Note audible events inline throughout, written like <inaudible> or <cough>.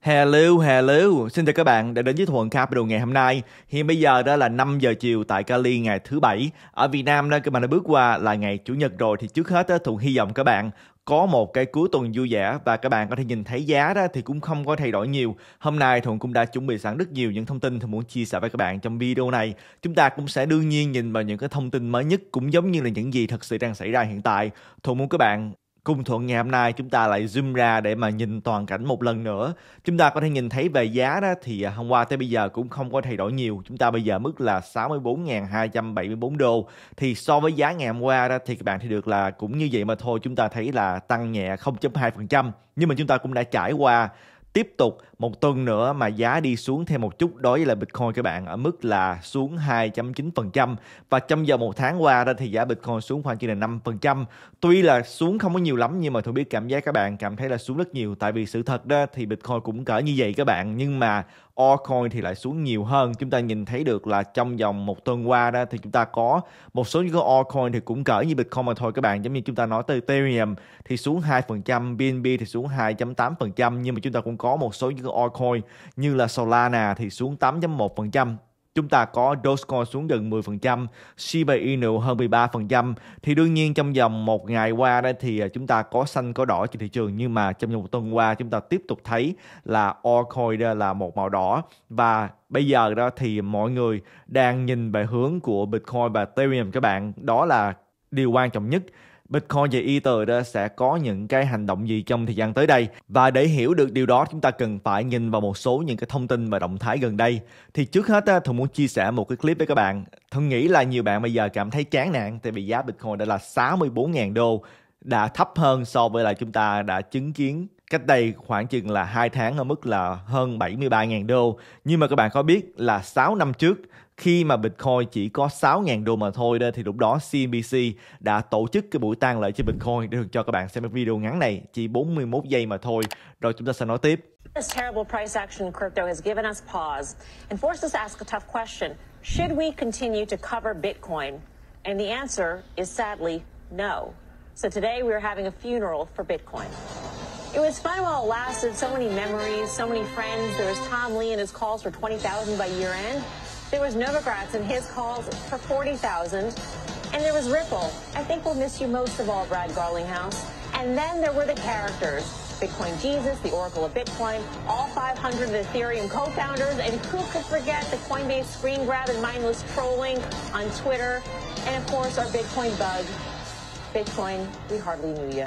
Hello, hello. Xin chào các bạn đã đến với Thuận Capital ngày hôm nay. Hiện bây giờ đó là 5 giờ chiều tại Cali ngày thứ bảy. Ở Việt Nam đó các bạn đã bước qua là ngày Chủ nhật rồi thì trước hết đó, Thuận hy vọng các bạn có một cái cuối tuần vui vẻ và các bạn có thể nhìn thấy giá đó thì cũng không có thay đổi nhiều. Hôm nay Thuận cũng đã chuẩn bị sẵn rất nhiều những thông tin thì muốn chia sẻ với các bạn trong video này. Chúng ta cũng sẽ đương nhiên nhìn vào những cái thông tin mới nhất cũng giống như là những gì thật sự đang xảy ra hiện tại. Thuận muốn các bạn Cùng thuận ngày hôm nay chúng ta lại zoom ra để mà nhìn toàn cảnh một lần nữa. Chúng ta có thể nhìn thấy về giá đó thì à, hôm qua tới bây giờ cũng không có thay đổi nhiều. Chúng ta bây giờ mức là 64.274 đô. Thì so với giá ngày hôm qua đó thì các bạn thì được là cũng như vậy mà thôi. Chúng ta thấy là tăng nhẹ 0.2%. Nhưng mà chúng ta cũng đã trải qua tiếp tục một tuần nữa mà giá đi xuống thêm một chút đối với là Bitcoin các bạn ở mức là xuống 2.9% và trong giờ một tháng qua đó thì giá Bitcoin xuống khoảng chỉ là 5%. Tuy là xuống không có nhiều lắm nhưng mà tôi biết cảm giác các bạn cảm thấy là xuống rất nhiều tại vì sự thật đó thì Bitcoin cũng cỡ như vậy các bạn nhưng mà altcoin thì lại xuống nhiều hơn chúng ta nhìn thấy được là trong vòng một tuần qua đó thì chúng ta có một số những cái altcoin thì cũng cỡ như Bitcoin mà thôi các bạn giống như chúng ta nói từ Ethereum thì xuống 2% BNB thì xuống 2.8% nhưng mà chúng ta cũng có một số những cái altcoin như là Solana thì xuống 8.1% Chúng ta có Dogecoin xuống gần 10%, Shiba Inu hơn 13%. Thì đương nhiên trong vòng một ngày qua đây thì à, chúng ta có xanh có đỏ trên thị trường nhưng mà trong vòng một tuần qua chúng ta tiếp tục thấy là altcoin là một màu đỏ và bây giờ đó thì mọi người đang nhìn về hướng của Bitcoin và Ethereum các bạn. Đó là điều quan trọng nhất Bitcoin và Ether sẽ có những cái hành động gì trong thời gian tới đây. Và để hiểu được điều đó chúng ta cần phải nhìn vào một số những cái thông tin và động thái gần đây. Thì trước hết tôi muốn chia sẻ một cái clip với các bạn. Thuận nghĩ là nhiều bạn bây giờ cảm thấy chán nản tại vì giá Bitcoin đã là 64.000 đô đã thấp hơn so với là chúng ta đã chứng kiến cách đây khoảng chừng là 2 tháng ở mức là hơn 73.000 đô. Nhưng mà các bạn có biết là 6 năm trước khi mà Bitcoin chỉ có 6.000 đô mà thôi đó thì lúc đó CNBC đã tổ chức cái buổi tang lễ cho Bitcoin để được cho các bạn xem cái video ngắn này chỉ 41 giây mà thôi rồi chúng ta sẽ nói tiếp This terrible price action crypto has given us pause and forced us to ask a tough question. Should we continue to cover Bitcoin? And the answer is sadly no. So today we are having a funeral for Bitcoin. It was fun while it lasted. So many memories, so many friends. There was Tom Lee and his calls for 20,000 by year end. There was Novogratz and his calls for 40,000. And there was Ripple. I think we'll miss you most of all, Brad Garlinghouse. And then there were the characters. Bitcoin Jesus, the Oracle of Bitcoin, all 500 of the Ethereum co-founders, and who could forget the Coinbase screen grab and mindless trolling on Twitter, and of course our Bitcoin bug. Bitcoin, we hardly knew you.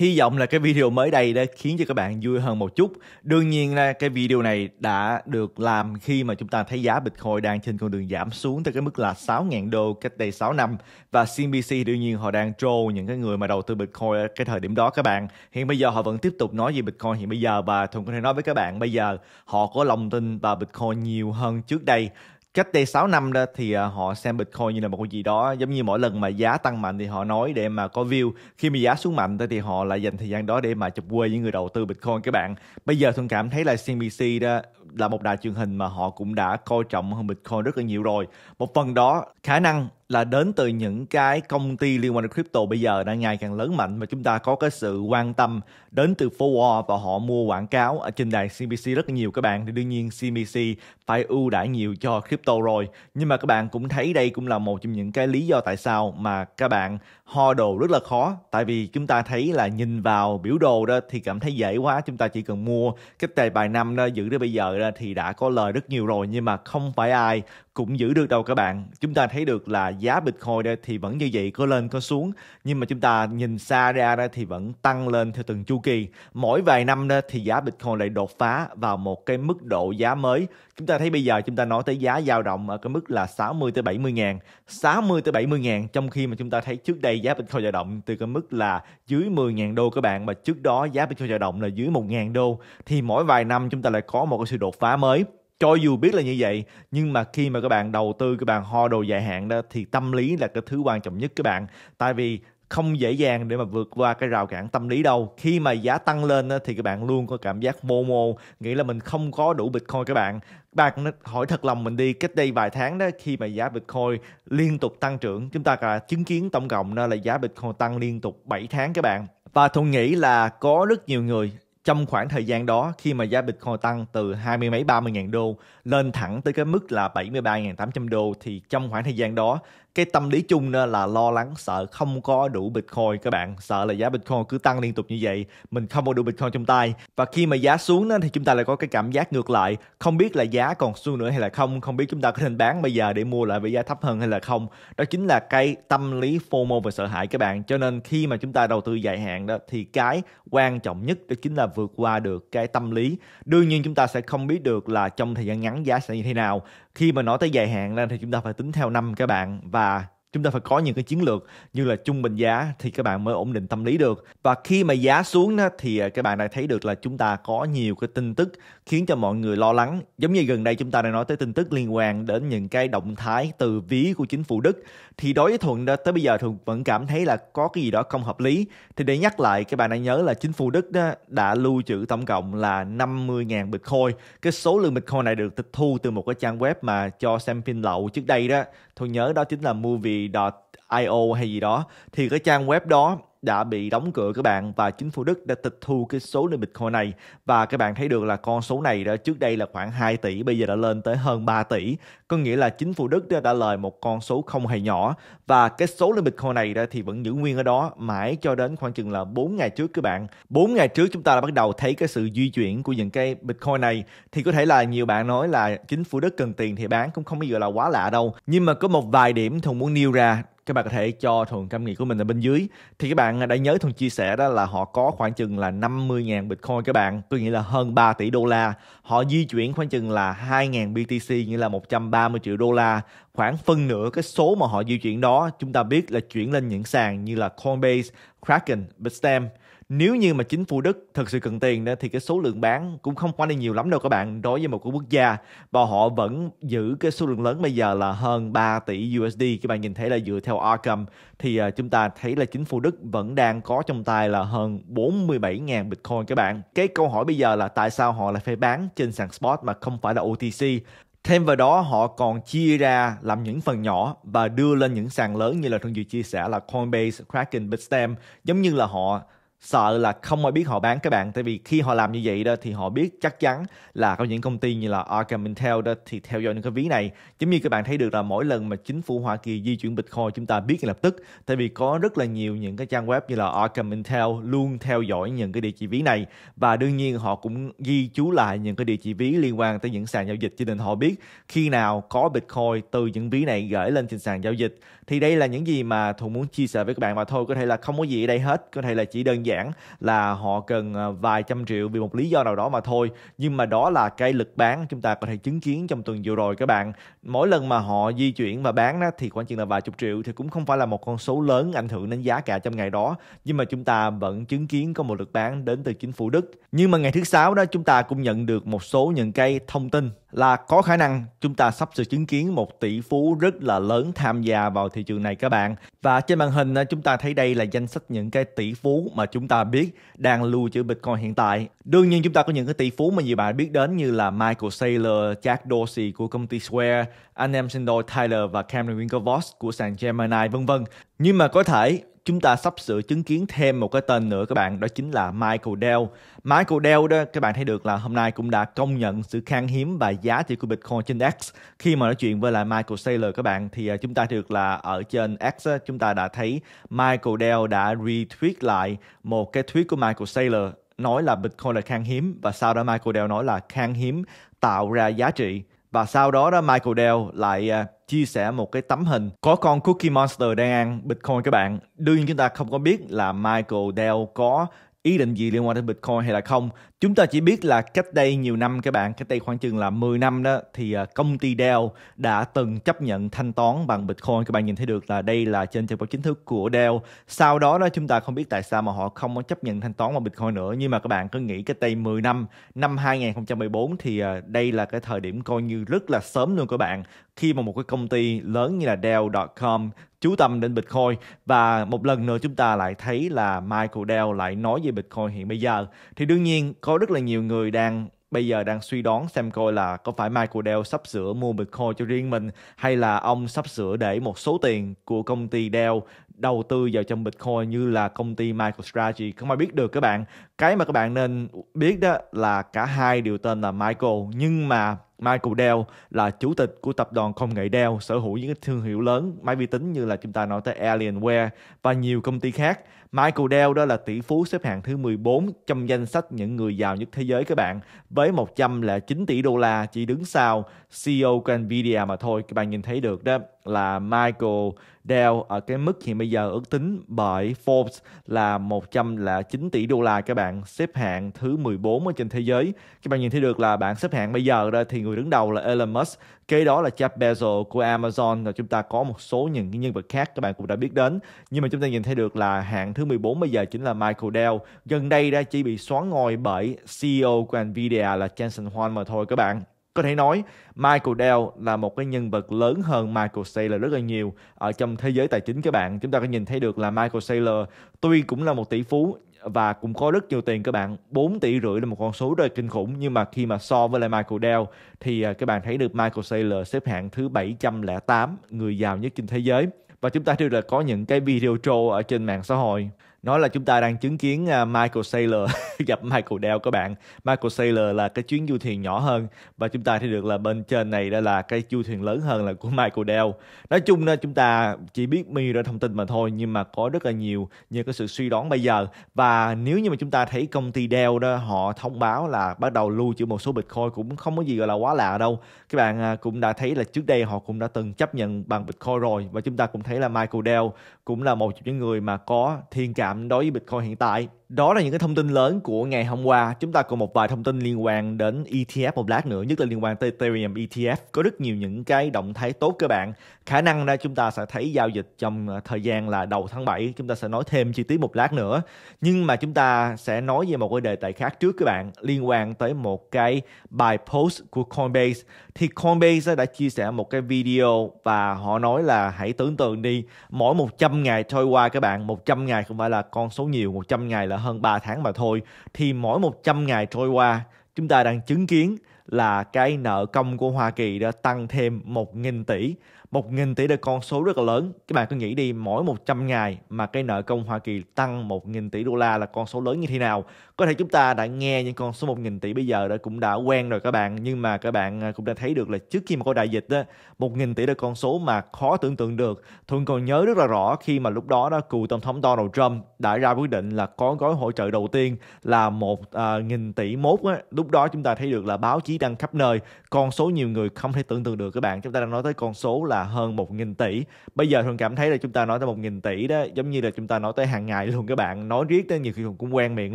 Hy vọng là cái video mới đây đã khiến cho các bạn vui hơn một chút. Đương nhiên là cái video này đã được làm khi mà chúng ta thấy giá Bitcoin đang trên con đường giảm xuống tới cái mức là 6.000 đô cách đây 6 năm và CNBC đương nhiên họ đang troll những cái người mà đầu tư Bitcoin ở cái thời điểm đó các bạn. Hiện bây giờ họ vẫn tiếp tục nói về Bitcoin hiện bây giờ và Thuận có thể nói với các bạn bây giờ họ có lòng tin vào Bitcoin nhiều hơn trước đây cách đây 6 năm đó thì à, họ xem Bitcoin như là một cái gì đó giống như mỗi lần mà giá tăng mạnh thì họ nói để mà có view khi mà giá xuống mạnh thì họ lại dành thời gian đó để mà chụp quê những người đầu tư Bitcoin các bạn bây giờ Thuận cảm thấy là CNBC đó là một đài truyền hình mà họ cũng đã coi trọng hơn Bitcoin rất là nhiều rồi một phần đó khả năng là đến từ những cái công ty liên quan đến crypto bây giờ đang ngày càng lớn mạnh và chúng ta có cái sự quan tâm đến từ forward và họ mua quảng cáo ở trên đài CNBC rất là nhiều các bạn thì đương nhiên CNBC phải ưu đãi nhiều cho crypto rồi nhưng mà các bạn cũng thấy đây cũng là một trong những cái lý do tại sao mà các bạn ho đồ rất là khó tại vì chúng ta thấy là nhìn vào biểu đồ đó thì cảm thấy dễ quá chúng ta chỉ cần mua cái tề bài năm đó giữ đến bây giờ đó, thì đã có lời rất nhiều rồi nhưng mà không phải ai cũng giữ được đâu các bạn chúng ta thấy được là giá bitcoin đó thì vẫn như vậy có lên có xuống nhưng mà chúng ta nhìn xa ra đó thì vẫn tăng lên theo từng chu kỳ mỗi vài năm đó thì giá bitcoin lại đột phá vào một cái mức độ giá mới chúng ta thấy bây giờ chúng ta nói tới giá dao động ở cái mức là 60 tới 70 ngàn 60 tới 70 ngàn trong khi mà chúng ta thấy trước đây giá Bitcoin dao động từ cái mức là dưới 10 ngàn đô các bạn và trước đó giá Bitcoin dao động là dưới 1 ngàn đô thì mỗi vài năm chúng ta lại có một cái sự đột phá mới cho dù biết là như vậy nhưng mà khi mà các bạn đầu tư các bạn ho đồ dài hạn đó thì tâm lý là cái thứ quan trọng nhất các bạn tại vì không dễ dàng để mà vượt qua cái rào cản tâm lý đâu khi mà giá tăng lên thì các bạn luôn có cảm giác momo nghĩ là mình không có đủ bitcoin các bạn bạn hỏi thật lòng mình đi cách đây vài tháng đó khi mà giá bitcoin liên tục tăng trưởng chúng ta cả chứng kiến tổng cộng là giá bitcoin tăng liên tục 7 tháng các bạn và tôi nghĩ là có rất nhiều người trong khoảng thời gian đó khi mà giá Bitcoin tăng từ hai mươi mấy ba mươi ngàn đô lên thẳng tới cái mức là bảy mươi ba tám trăm đô thì trong khoảng thời gian đó cái tâm lý chung là lo lắng sợ không có đủ bitcoin các bạn sợ là giá bitcoin cứ tăng liên tục như vậy mình không có đủ bitcoin trong tay và khi mà giá xuống đó, thì chúng ta lại có cái cảm giác ngược lại không biết là giá còn xuống nữa hay là không không biết chúng ta có nên bán bây giờ để mua lại với giá thấp hơn hay là không đó chính là cái tâm lý fomo và sợ hãi các bạn cho nên khi mà chúng ta đầu tư dài hạn đó thì cái quan trọng nhất đó chính là vượt qua được cái tâm lý đương nhiên chúng ta sẽ không biết được là trong thời gian ngắn giá sẽ như thế nào khi mà nói tới dài hạn lên thì chúng ta phải tính theo năm các bạn và chúng ta phải có những cái chiến lược như là trung bình giá thì các bạn mới ổn định tâm lý được và khi mà giá xuống đó, thì à, các bạn đã thấy được là chúng ta có nhiều cái tin tức khiến cho mọi người lo lắng. Giống như gần đây chúng ta đã nói tới tin tức liên quan đến những cái động thái từ ví của chính phủ Đức thì đối với Thuận tới bây giờ Thuận vẫn cảm thấy là có cái gì đó không hợp lý. Thì để nhắc lại các bạn đã nhớ là chính phủ Đức đó đã lưu trữ tổng cộng là 50.000 Bitcoin. Cái số lượng Bitcoin này được tịch thu từ một cái trang web mà cho xem phim lậu trước đây đó. Thuận nhớ đó chính là movie.io hay gì đó. Thì cái trang web đó đã bị đóng cửa các bạn và chính phủ Đức đã tịch thu cái số lượng Bitcoin này và các bạn thấy được là con số này đã trước đây là khoảng 2 tỷ bây giờ đã lên tới hơn 3 tỷ có nghĩa là chính phủ Đức đã, đã lời một con số không hề nhỏ và cái số lượng Bitcoin này đó thì vẫn giữ nguyên ở đó mãi cho đến khoảng chừng là 4 ngày trước các bạn 4 ngày trước chúng ta đã bắt đầu thấy cái sự di chuyển của những cái Bitcoin này thì có thể là nhiều bạn nói là chính phủ Đức cần tiền thì bán cũng không bao giờ là quá lạ đâu nhưng mà có một vài điểm Thùng muốn nêu ra các bạn có thể cho thuần cam nghị của mình ở bên dưới thì các bạn đã nhớ thuần chia sẻ đó là họ có khoảng chừng là 50.000 bitcoin các bạn có nghĩa là hơn 3 tỷ đô la họ di chuyển khoảng chừng là 2.000 BTC nghĩa là 130 triệu đô la khoảng phân nửa cái số mà họ di chuyển đó chúng ta biết là chuyển lên những sàn như là Coinbase, Kraken, Bitstamp nếu như mà chính phủ Đức thật sự cần tiền thì cái số lượng bán cũng không quá đi nhiều lắm đâu các bạn đối với một cái quốc gia và họ vẫn giữ cái số lượng lớn bây giờ là hơn 3 tỷ USD các bạn nhìn thấy là dựa theo Arkham thì à, chúng ta thấy là chính phủ Đức vẫn đang có trong tay là hơn 47.000 Bitcoin các bạn cái câu hỏi bây giờ là tại sao họ lại phải bán trên sàn spot mà không phải là OTC Thêm vào đó họ còn chia ra làm những phần nhỏ và đưa lên những sàn lớn như là thường Dự chia sẻ là Coinbase, Kraken, Bitstamp giống như là họ sợ là không ai biết họ bán các bạn tại vì khi họ làm như vậy đó thì họ biết chắc chắn là có những công ty như là Arkham Intel đó thì theo dõi những cái ví này giống như các bạn thấy được là mỗi lần mà chính phủ Hoa Kỳ di chuyển Bitcoin chúng ta biết ngay lập tức tại vì có rất là nhiều những cái trang web như là Arkham Intel luôn theo dõi những cái địa chỉ ví này và đương nhiên họ cũng ghi chú lại những cái địa chỉ ví liên quan tới những sàn giao dịch cho nên họ biết khi nào có Bitcoin từ những ví này gửi lên trên sàn giao dịch thì đây là những gì mà thuận muốn chia sẻ với các bạn mà thôi có thể là không có gì ở đây hết có thể là chỉ đơn giản là họ cần ờ, vài trăm triệu vì một lý do nào đó mà thôi nhưng mà đó là cái lực bán chúng ta có thể chứng kiến trong tuần vừa rồi các bạn mỗi lần mà họ di chuyển và bán đó thì khoảng chừng là vài chục triệu thì cũng không phải là một con số lớn ảnh hưởng đến giá cả trong ngày đó nhưng mà chúng ta vẫn chứng kiến có một lực bán đến từ chính phủ Đức nhưng mà ngày thứ sáu đó chúng ta cũng nhận được một số những cái thông tin là có khả năng chúng ta sắp sửa chứng kiến một tỷ phú rất là lớn tham gia vào thị trường này các bạn. Và trên màn hình ờ, chúng ta thấy đây là danh sách những cái tỷ phú mà chúng ta biết đang lưu trữ Bitcoin hiện tại. Đương nhiên chúng ta có những cái tỷ phú mà nhiều bạn biết đến như là Michael Saylor, Jack Dorsey của công ty Square, anh em sinh đôi Tyler và Cameron Winklevoss của sàn Gemini vân vân. Nhưng mà có thể chúng ta sắp sửa chứng kiến thêm một cái tên nữa các bạn đó chính là Michael Dell. Michael Dell đó các bạn thấy được là hôm nay cũng đã công nhận sự khan hiếm và giá trị của Bitcoin trên X. Khi mà nói chuyện với lại Michael Saylor các bạn thì à, chúng ta được là ở trên X chúng ta đã thấy Michael Dell đã retweet lại một cái tweet của Michael Saylor nói là Bitcoin là khan hiếm và sau đó Michael Dell nói là khan hiếm tạo ra giá trị và sau đó đó Michael Dell lại uh, chia sẻ một cái tấm hình có con Cookie Monster đang ăn Bitcoin các bạn. Đương nhiên chúng ta không có biết là Michael Dell có ý định gì liên quan đến Bitcoin hay là không. Chúng ta chỉ biết là cách đây nhiều năm các bạn, cách đây khoảng chừng là 10 năm đó thì à, công ty Dell đã từng chấp nhận thanh toán bằng Bitcoin. Các bạn nhìn thấy được là đây là trên trang báo chính thức của Dell. Sau đó đó chúng ta không biết tại sao mà họ không có chấp nhận thanh toán bằng Bitcoin nữa. Nhưng mà các bạn cứ nghĩ cách đây 10 năm, năm 2014 thì à, đây là cái thời điểm coi như rất là sớm luôn các bạn. Khi mà một cái công ty lớn như là Dell.com chú tâm đến Bitcoin và một lần nữa chúng ta lại thấy là Michael Dell lại nói về Bitcoin hiện bây giờ thì đương nhiên có rất là nhiều người đang bây giờ đang suy đoán xem coi là có phải Michael Dell sắp sửa mua Bitcoin cho riêng mình hay là ông sắp sửa để một số tiền của công ty Dell đầu tư vào trong Bitcoin như là công ty MicroStrategy không ai biết được các bạn cái mà các bạn nên biết đó là cả hai đều tên là Michael nhưng mà Michael Dell là chủ tịch của tập đoàn công nghệ Dell sở hữu những thương hiệu lớn máy vi tính như là chúng ta nói tới Alienware và nhiều công ty khác Michael Dell đó là tỷ phú xếp hạng thứ 14 trong danh sách những người giàu nhất thế giới các bạn với 109 tỷ đô la chỉ đứng sau CEO của Nvidia mà thôi các bạn nhìn thấy được đó là Michael Dell ở cái mức hiện bây giờ ước tính bởi Forbes là 109 tỷ đô la các bạn xếp hạng thứ 14 ở trên thế giới các bạn nhìn thấy được là bảng xếp hạng bây giờ đó thì người đứng đầu là Elon Musk kế đó là Jeff Bezos của Amazon và chúng ta có một số những cái nhân vật khác các bạn cũng đã biết đến nhưng mà chúng ta nhìn thấy được là hạng thứ 14 bây giờ chính là Michael Dell gần đây đã chỉ bị xóa ngồi bởi CEO của Nvidia là Jensen Huang mà thôi các bạn có thể nói Michael Dell là một cái nhân vật lớn hơn Michael Saylor rất là nhiều ở trong thế giới tài chính các bạn chúng ta có nhìn thấy được là Michael Saylor tuy cũng là một tỷ phú và cũng có rất nhiều tiền các bạn 4 tỷ rưỡi là một con số rất kinh khủng nhưng mà khi mà so với lại Michael Dell thì à, các bạn thấy được Michael Saylor xếp hạng thứ 708 người giàu nhất trên thế giới và chúng ta đều là có những cái video troll ở trên mạng xã hội nói là chúng ta đang chứng kiến à, Michael Saylor <laughs> gặp Michael Dell các bạn. Michael Saylor là cái chuyến du thuyền nhỏ hơn và chúng ta thấy được là bên trên này đã là cái du thuyền lớn hơn là của <laughs> Michael Dell. Nói chung là chúng ta chỉ biết mi ra thông tin mà thôi nhưng mà có rất là nhiều những cái sự suy đoán bây giờ và nếu như mà chúng ta thấy công ty Dell đó họ thông báo là bắt đầu lưu trữ một số Bitcoin cũng không có gì gọi là quá lạ đâu. Các bạn à, cũng đã thấy là trước đây họ cũng đã từng chấp nhận bằng Bitcoin rồi và chúng ta cũng thấy là Michael Dell cũng là một trong những người mà có thiên cảm chạm đối với Bitcoin hiện tại đó là những cái thông tin lớn của ngày hôm qua chúng ta còn một vài thông tin liên quan đến ETF một lát nữa nhất là liên quan tới Ethereum ETF có rất nhiều những cái động thái tốt các bạn khả năng là chúng ta sẽ thấy giao dịch trong ờ, thời gian là đầu tháng 7 chúng ta sẽ nói thêm chi tiết một lát nữa nhưng mà chúng ta sẽ nói về một cái đề tài khác trước các bạn liên quan tới một cái bài post của Coinbase thì Coinbase đã chia sẻ một cái video và họ nói là hãy tưởng tượng đi mỗi 100 ngày trôi qua các bạn 100 ngày không phải là con số nhiều 100 ngày là hơn 3 tháng mà thôi thì mỗi 100 ngày trôi qua chúng ta đang chứng kiến là cái nợ công của Hoa Kỳ đã tăng thêm 1.000 tỷ một nghìn tỷ là con số rất là lớn. Các bạn cứ nghĩ đi, mỗi 100 ngày mà cái nợ công Hoa Kỳ tăng một nghìn tỷ đô la là con số lớn như thế nào? Có thể chúng ta đã nghe những con số một nghìn tỷ bây giờ đã cũng đã quen rồi các bạn, nhưng mà các bạn à, cũng đã thấy được là trước khi mà có đại dịch đó, một nghìn tỷ là con số mà khó tưởng tượng được. Thuận còn nhớ rất là rõ khi mà lúc đó đó cựu tổng thống Donald Trump đã ra quyết định là có gói hỗ trợ đầu tiên là 1 à, nghìn tỷ mốt á. Lúc đó chúng ta thấy được là báo chí đăng khắp nơi con số nhiều người không thể tưởng tượng được các bạn chúng ta đang nói tới con số là hơn một nghìn tỷ bây giờ thường cảm thấy là chúng ta nói tới một nghìn tỷ đó giống như là chúng ta nói tới hàng ngày luôn các bạn nói riết tới nhiều khi cũng quen miệng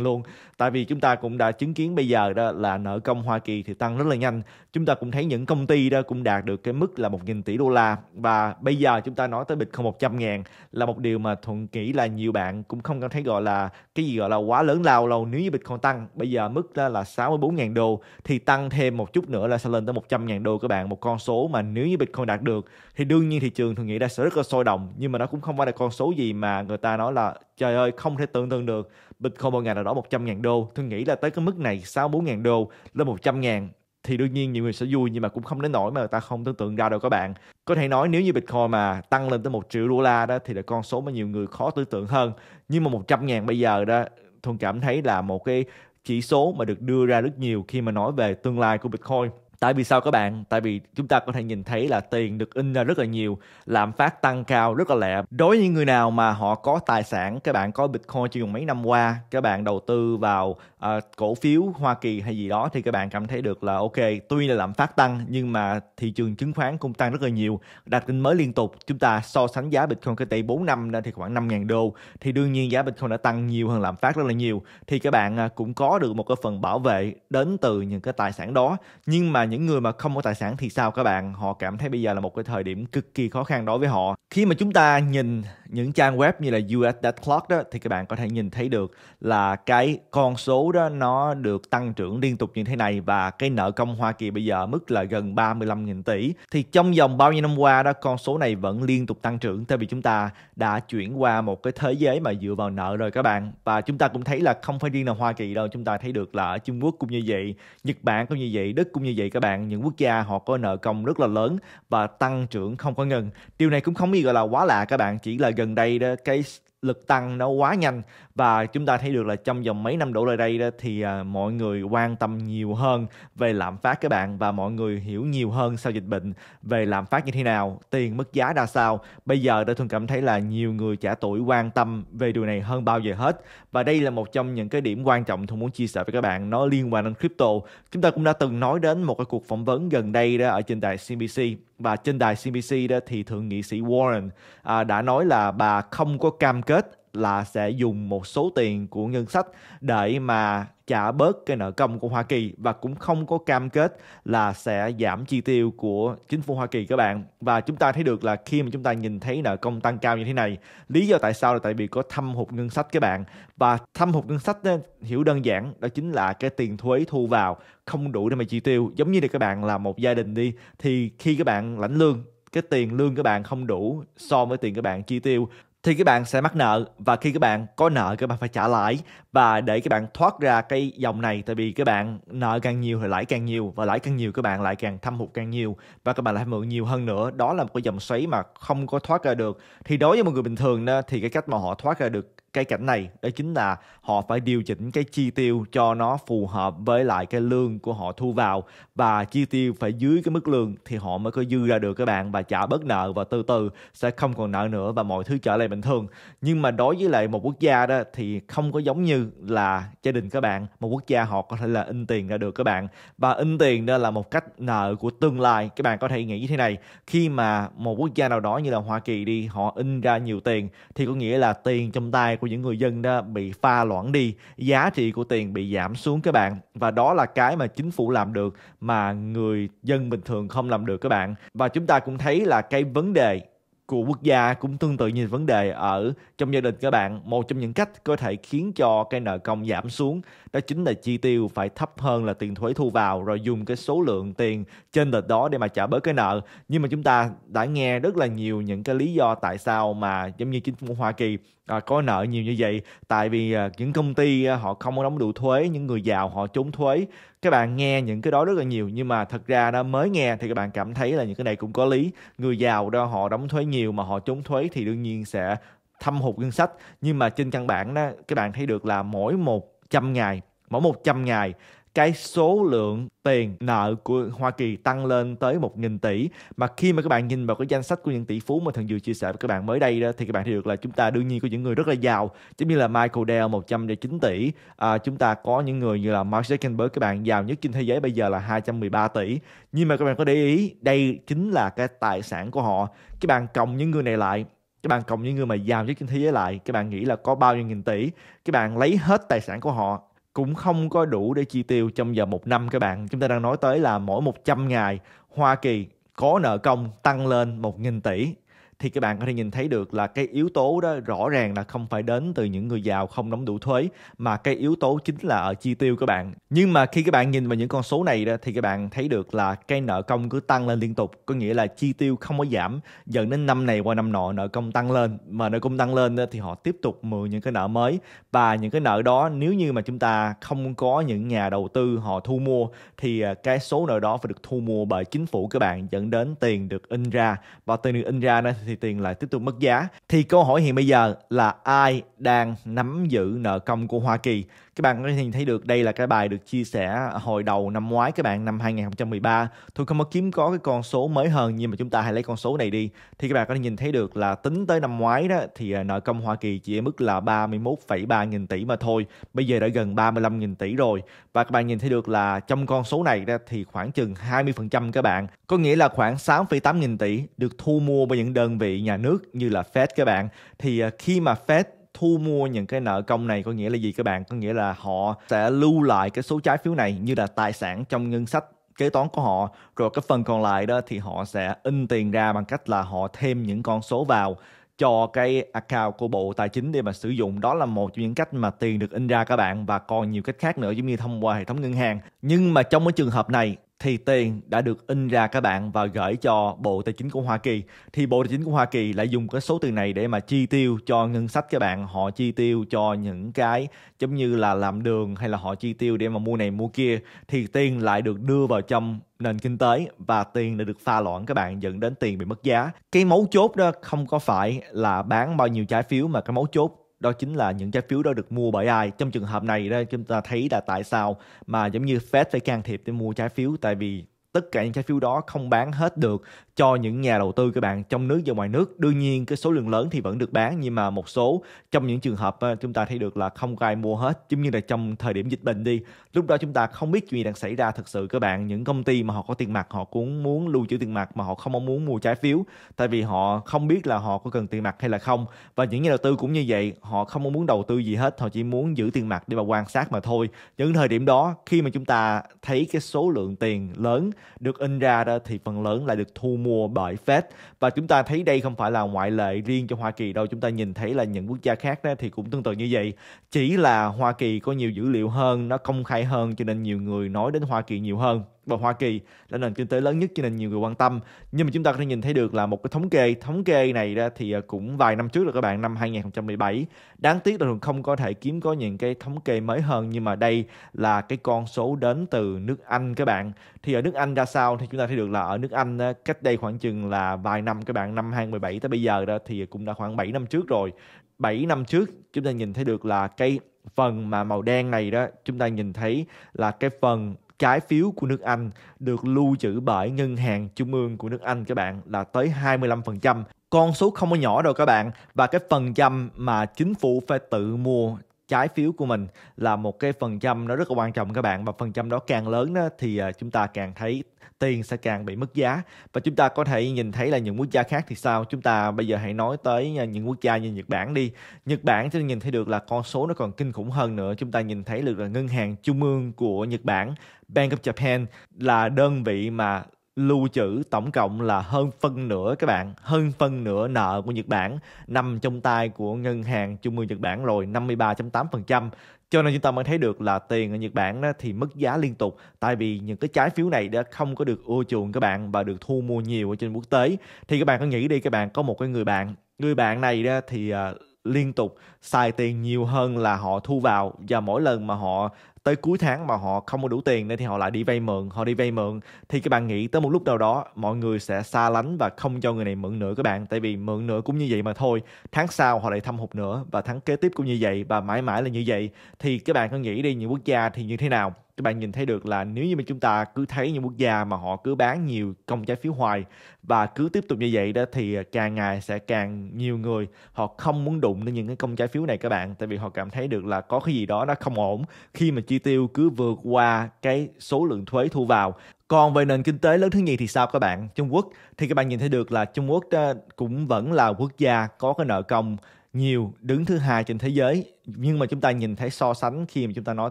luôn tại vì chúng ta cũng đã chứng kiến bây giờ đó là nợ công Hoa Kỳ thì tăng rất là nhanh chúng ta cũng thấy những công ty đó cũng đạt được cái mức là 1.000 tỷ đô la và bây giờ chúng ta nói tới Bitcoin 100 ngàn là một điều mà Thuận nghĩ là nhiều bạn cũng không cảm thấy gọi là cái gì gọi là quá lớn lao lâu nếu như Bitcoin tăng bây giờ mức đó là 64 ngàn đô thì tăng thêm một chút nữa là sẽ lên tới 100 ngàn đô các bạn một con số mà nếu như Bitcoin đạt được thì đương nhiên thị trường Thuận nghĩ đã sẽ rất là sôi động nhưng mà nó cũng không phải là con số gì mà người ta nói là trời ơi không thể tưởng tượng được Bitcoin một ngày nào đó 100 ngàn đô Thuận nghĩ là tới cái mức này 64 ngàn đô lên 100 ngàn thì đương nhiên nhiều người sẽ vui nhưng mà cũng không đến nổi mà người ta không tưởng tượng ra đâu các bạn có thể nói nếu như Bitcoin mà tăng lên tới một triệu đô la đó thì là con số mà nhiều người khó tưởng tượng hơn nhưng mà 100 ngàn bây giờ đó thường cảm thấy là một cái chỉ số mà được đưa ra rất nhiều khi mà nói về tương lai của Bitcoin tại vì sao các bạn tại vì chúng ta có thể nhìn thấy là tiền được in ra rất là nhiều lạm phát tăng cao rất là lẹ đối với những người nào mà họ có tài sản các bạn có bitcoin chưa dùng mấy năm qua các bạn đầu tư vào uh, cổ phiếu hoa kỳ hay gì đó thì các bạn cảm thấy được là ok tuy là lạm phát tăng nhưng mà thị trường chứng khoán cũng tăng rất là nhiều đạt tin mới liên tục chúng ta so sánh giá bitcoin cái đây 4 năm ra thì khoảng 5.000 đô thì đương nhiên giá bitcoin đã tăng nhiều hơn lạm phát rất là nhiều thì các bạn ờ, cũng có được một cái phần bảo vệ đến từ những cái tài sản đó nhưng mà những người mà không có tài sản thì sao các bạn họ cảm thấy bây giờ là một cái thời điểm cực kỳ khó khăn đối với họ khi mà chúng ta nhìn những trang web như là US Debt Clock đó thì các bạn có thể nhìn thấy được là cái con số đó nó được tăng trưởng liên tục như thế này và cái nợ công Hoa Kỳ bây giờ mức là gần 35.000 tỷ thì trong vòng bao nhiêu năm qua đó con số này vẫn liên tục tăng trưởng tại vì chúng ta đã chuyển qua một cái thế giới mà dựa vào nợ rồi các bạn và chúng ta cũng thấy là không phải riêng là Hoa Kỳ đâu chúng ta thấy được là ở Trung Quốc cũng như vậy Nhật Bản cũng như vậy Đức cũng như vậy các bạn những quốc gia họ có nợ công rất là lớn và tăng trưởng không có ngừng điều này cũng không gì gọi là quá lạ các bạn chỉ là gần đây đó cái lực tăng nó quá nhanh và chúng ta thấy được là trong vòng mấy năm đổ lại đây đó thì à, mọi người quan tâm nhiều hơn về lạm phát các bạn và mọi người hiểu nhiều hơn sau dịch bệnh về lạm phát như thế nào tiền mức giá ra sao bây giờ tôi thường cảm thấy là nhiều người trẻ tuổi quan tâm về điều này hơn bao giờ hết và đây là một trong những cái điểm quan trọng tôi muốn chia sẻ với các bạn nó liên quan đến crypto chúng ta cũng đã từng nói đến một cái cuộc phỏng vấn gần đây đó ở trên đài CNBC và trên đài CNBC đó thì thượng nghị sĩ Warren à, đã nói là bà không có cam kết là sẽ dùng một số tiền của ngân sách để mà trả bớt cái nợ công của Hoa Kỳ và cũng không có cam kết là sẽ giảm chi tiêu của chính phủ Hoa Kỳ các bạn. Và chúng ta thấy được là khi mà chúng ta nhìn thấy nợ công tăng cao như thế này, lý do tại sao là tại vì có thâm hụt ngân sách các bạn. Và thâm hụt ngân sách hiểu đơn giản đó chính là cái tiền thuế thu vào không đủ để mà chi tiêu. Giống như là các bạn là một gia đình đi thì khi các bạn lãnh lương cái tiền lương các bạn không đủ so với tiền các bạn chi tiêu thì các bạn sẽ mắc nợ và khi các bạn có nợ các bạn phải trả lãi và để các bạn thoát ra cái dòng này tại vì các bạn nợ càng nhiều thì lãi càng nhiều và lãi càng nhiều các bạn lại càng thâm hụt càng nhiều và các bạn lại mượn nhiều hơn nữa đó là một cái dòng xoáy mà không có thoát ra được thì đối với một người bình thường đó, thì cái cách mà họ thoát ra được cái cảnh này đó chính là họ phải điều chỉnh cái chi tiêu cho nó phù hợp với lại cái lương của họ thu vào và chi tiêu phải dưới cái mức lương thì họ mới có dư ra được các bạn và trả bớt nợ và từ từ sẽ không còn nợ nữa và mọi thứ trở lại bình thường nhưng mà đối với lại một quốc gia đó thì không có giống như là gia đình các bạn một quốc gia họ có thể là in tiền ra được các bạn và in tiền đó là một cách nợ của tương lai các bạn có thể nghĩ như thế này khi mà một quốc gia nào đó như là Hoa Kỳ đi họ in ra nhiều tiền thì có nghĩa là tiền trong tay của của những người dân đó bị pha loãng đi, giá trị của tiền bị giảm xuống các bạn. Và đó là cái mà chính phủ làm được mà người dân bình thường không làm được các bạn. Và chúng ta cũng thấy là cái vấn đề của quốc gia cũng tương tự như vấn đề ở trong gia đình các bạn một trong những cách có thể khiến cho cái nợ công giảm xuống đó chính là chi tiêu phải thấp hơn là tiền thuế thu vào rồi dùng cái số lượng tiền trên lệch đó để mà trả bớt cái nợ nhưng mà chúng ta đã nghe rất là nhiều những cái lý do tại sao mà giống như chính phủ Hoa Kỳ à, có nợ nhiều như vậy tại vì à, những công ty à, họ không có đóng đủ thuế những người giàu họ trốn thuế các bạn nghe những cái đó rất là nhiều nhưng mà thật ra nó mới nghe thì các bạn cảm thấy là những cái này cũng có lý người giàu đó họ đóng thuế nhiều mà họ trốn thuế thì đương nhiên sẽ thâm hụt ngân sách nhưng mà trên căn bản đó các bạn thấy được là mỗi một trăm ngày mỗi 100 ngày cái số lượng tiền nợ của Hoa Kỳ tăng lên tới 1.000 tỷ mà khi mà các bạn nhìn vào cái danh sách của những tỷ phú mà Thần Dừa chia sẻ với các bạn mới đây đó thì các bạn thấy được là chúng ta đương nhiên có những người rất là giàu giống như là Michael Dell 109 tỷ à, chúng ta có những người như là Mark Zuckerberg các bạn giàu nhất trên thế giới bây giờ là 213 tỷ nhưng mà các bạn có để ý đây chính là cái tài sản của họ các bạn cộng những người này lại các bạn cộng những người mà giàu nhất trên thế giới lại các bạn nghĩ là có bao nhiêu nghìn tỷ các bạn lấy hết tài sản của họ cũng không có đủ để chi tiêu trong giờ một năm các bạn. Chúng ta đang nói tới là mỗi 100 ngày Hoa Kỳ có nợ công tăng lên 1.000 tỷ thì các bạn có thể nhìn thấy được là cái yếu tố đó rõ ràng là không phải đến từ những người giàu không đóng đủ thuế mà cái yếu tố chính là ở chi tiêu các bạn nhưng mà khi các bạn nhìn vào những con số này đó thì các bạn thấy được là cái nợ công cứ tăng lên liên tục có nghĩa là chi tiêu không có giảm dẫn đến năm này qua năm nọ nợ công tăng lên mà nợ công tăng lên thì họ tiếp tục mượn những cái nợ mới và những cái nợ đó nếu như mà chúng ta không có những nhà đầu tư họ thu mua thì à, cái số nợ đó phải được thu mua bởi chính phủ các bạn dẫn đến tiền được in ra và tiền được in ra nó thì tiền lại tiếp tục mất giá. Thì câu hỏi hiện bây giờ là ai đang nắm giữ nợ công của Hoa Kỳ? các bạn có thể thấy được đây là cái bài được chia sẻ hồi đầu năm ngoái các bạn năm 2013 tôi không có kiếm có cái con số mới hơn nhưng mà chúng ta hãy lấy con số này đi thì các bạn có thể nhìn thấy được là tính tới năm ngoái đó thì à, nợ công Hoa Kỳ chỉ ở mức là 31,3 nghìn tỷ mà thôi bây giờ đã gần 35 nghìn tỷ rồi và các bạn nhìn thấy được là trong con số này đó thì khoảng chừng 20% các bạn có nghĩa là khoảng 6,8 nghìn tỷ được thu mua bởi những đơn vị nhà nước như là Fed các bạn thì à, khi mà Fed thu mua những cái nợ công này có nghĩa là gì các bạn có nghĩa là họ sẽ lưu lại cái số trái phiếu này như là tài sản trong ngân sách kế toán của họ rồi cái phần còn lại đó thì họ sẽ in tiền ra bằng cách là họ thêm những con số vào cho cái account của Bộ Tài chính để mà sử dụng. Đó là một trong những cách mà tiền được in ra các bạn và còn nhiều cách khác nữa giống như thông qua hệ thống ngân hàng. Nhưng mà trong cái trường hợp này thì tiền đã được in ra các bạn và gửi cho Bộ Tài chính của Hoa Kỳ thì Bộ Tài chính của Hoa Kỳ lại dùng cái số tiền này để mà chi tiêu cho ngân sách các bạn họ chi tiêu cho những cái giống như là làm đường hay là họ chi tiêu để mà mua này mua kia thì tiền lại được đưa vào trong nền kinh tế và tiền đã được pha loãng các bạn dẫn đến tiền bị mất giá cái mấu chốt đó không có phải là bán bao nhiêu trái phiếu mà cái mấu chốt đó chính là những trái phiếu đó được mua bởi ai trong trường hợp này đó chúng ta thấy là tại sao mà giống như Fed phải can thiệp để mua trái phiếu tại vì tất cả những trái phiếu đó không bán hết được cho những nhà đầu tư các bạn trong nước và ngoài nước đương nhiên cái số lượng lớn thì vẫn được bán nhưng mà một số trong những trường hợp ờ, chúng ta thấy được là không có ai mua hết giống như là trong thời điểm dịch bệnh đi lúc đó chúng ta không biết chuyện gì đang xảy ra thực sự các bạn những công ty mà họ có tiền mặt họ cũng muốn lưu trữ tiền mặt mà họ không muốn mua trái phiếu tại vì họ không biết là họ có cần tiền mặt hay là không và những nhà đầu tư cũng như vậy họ không muốn đầu tư gì hết họ chỉ muốn giữ tiền mặt để mà quan sát mà thôi những thời điểm đó khi mà chúng ta thấy cái số lượng tiền lớn được in ra đó thì phần lớn lại được thu mua bởi Fed và chúng ta thấy đây không phải là ngoại lệ riêng cho Hoa Kỳ đâu chúng ta nhìn thấy là những quốc gia khác đó thì cũng tương tự như vậy chỉ là Hoa Kỳ có nhiều dữ liệu hơn nó công khai hơn cho nên nhiều người nói đến Hoa Kỳ nhiều hơn và Hoa Kỳ là nền kinh tế lớn nhất cho nên nhiều người quan tâm nhưng mà chúng ta có thể nhìn thấy được là một cái thống kê thống kê này ra thì à, cũng vài năm trước rồi các bạn năm 2017 đáng tiếc là thường không có thể kiếm có những cái thống kê mới hơn nhưng mà đây là cái con số đến từ nước Anh các bạn thì ở nước Anh ra sao thì chúng ta thấy được là ở nước Anh cách đây khoảng chừng là vài năm các bạn năm 2017 tới bây giờ đó thì cũng đã khoảng 7 năm trước rồi 7 năm trước chúng ta nhìn thấy được là cái phần mà màu đen này đó chúng ta nhìn thấy là cái phần trái phiếu của nước Anh được lưu trữ bởi ngân hàng trung ương của nước Anh các bạn là tới 25%. Con số không có nhỏ đâu các bạn và cái phần trăm mà chính phủ phải tự mua trái phiếu của mình là một cái phần trăm nó rất là quan trọng các bạn và phần trăm đó càng lớn đó, thì à, chúng ta càng thấy tiền sẽ càng bị mất giá và chúng ta có thể nhìn thấy là những quốc gia khác thì sao chúng ta bây giờ hãy nói tới à, những quốc gia như Nhật Bản đi Nhật Bản chúng ta nhìn thấy được là con số nó còn kinh khủng hơn nữa chúng ta nhìn thấy được là ngân hàng trung ương của Nhật Bản Bank of Japan là đơn vị mà lưu trữ tổng cộng là hơn phân nửa các bạn, hơn phân nửa nợ của Nhật Bản nằm trong tay của ngân hàng trung ương Nhật Bản rồi 53.8%. Cho nên chúng ta mới thấy được là tiền ở Nhật Bản đó thì mất giá liên tục tại vì những cái trái phiếu này đã không có được ưa chuộng các bạn và được thu mua nhiều ở trên quốc tế. Thì các bạn có nghĩ đi các bạn có một cái người bạn, người bạn này đó thì à, liên tục xài tiền nhiều hơn là họ thu vào và mỗi lần mà họ tới cuối tháng mà họ không có đủ tiền nên thì họ lại đi vay mượn họ đi vay mượn thì các bạn nghĩ tới một lúc nào đó mọi người sẽ xa lánh và không cho người này mượn nữa các bạn tại vì mượn nữa cũng như vậy mà thôi tháng sau họ lại thâm hụt nữa và tháng kế tiếp cũng như vậy và mãi mãi là như vậy thì các bạn có nghĩ đi những quốc gia thì như thế nào các bạn nhìn thấy được là nếu như mà chúng ta cứ thấy những quốc gia mà họ cứ bán nhiều công trái phiếu hoài và cứ tiếp tục như vậy đó thì càng ngày sẽ càng nhiều người họ không muốn đụng đến những cái công trái phiếu này các bạn tại vì họ cảm thấy được là có cái gì đó nó không ổn khi mà chi tiêu cứ vượt qua cái số lượng thuế thu vào còn về nền kinh tế lớn thứ nhì thì sao các bạn? Trung Quốc thì các bạn nhìn thấy được là Trung Quốc ờ, cũng vẫn là quốc gia có cái nợ công nhiều đứng thứ hai trên thế giới nhưng mà chúng ta nhìn thấy so sánh khi mà chúng ta nói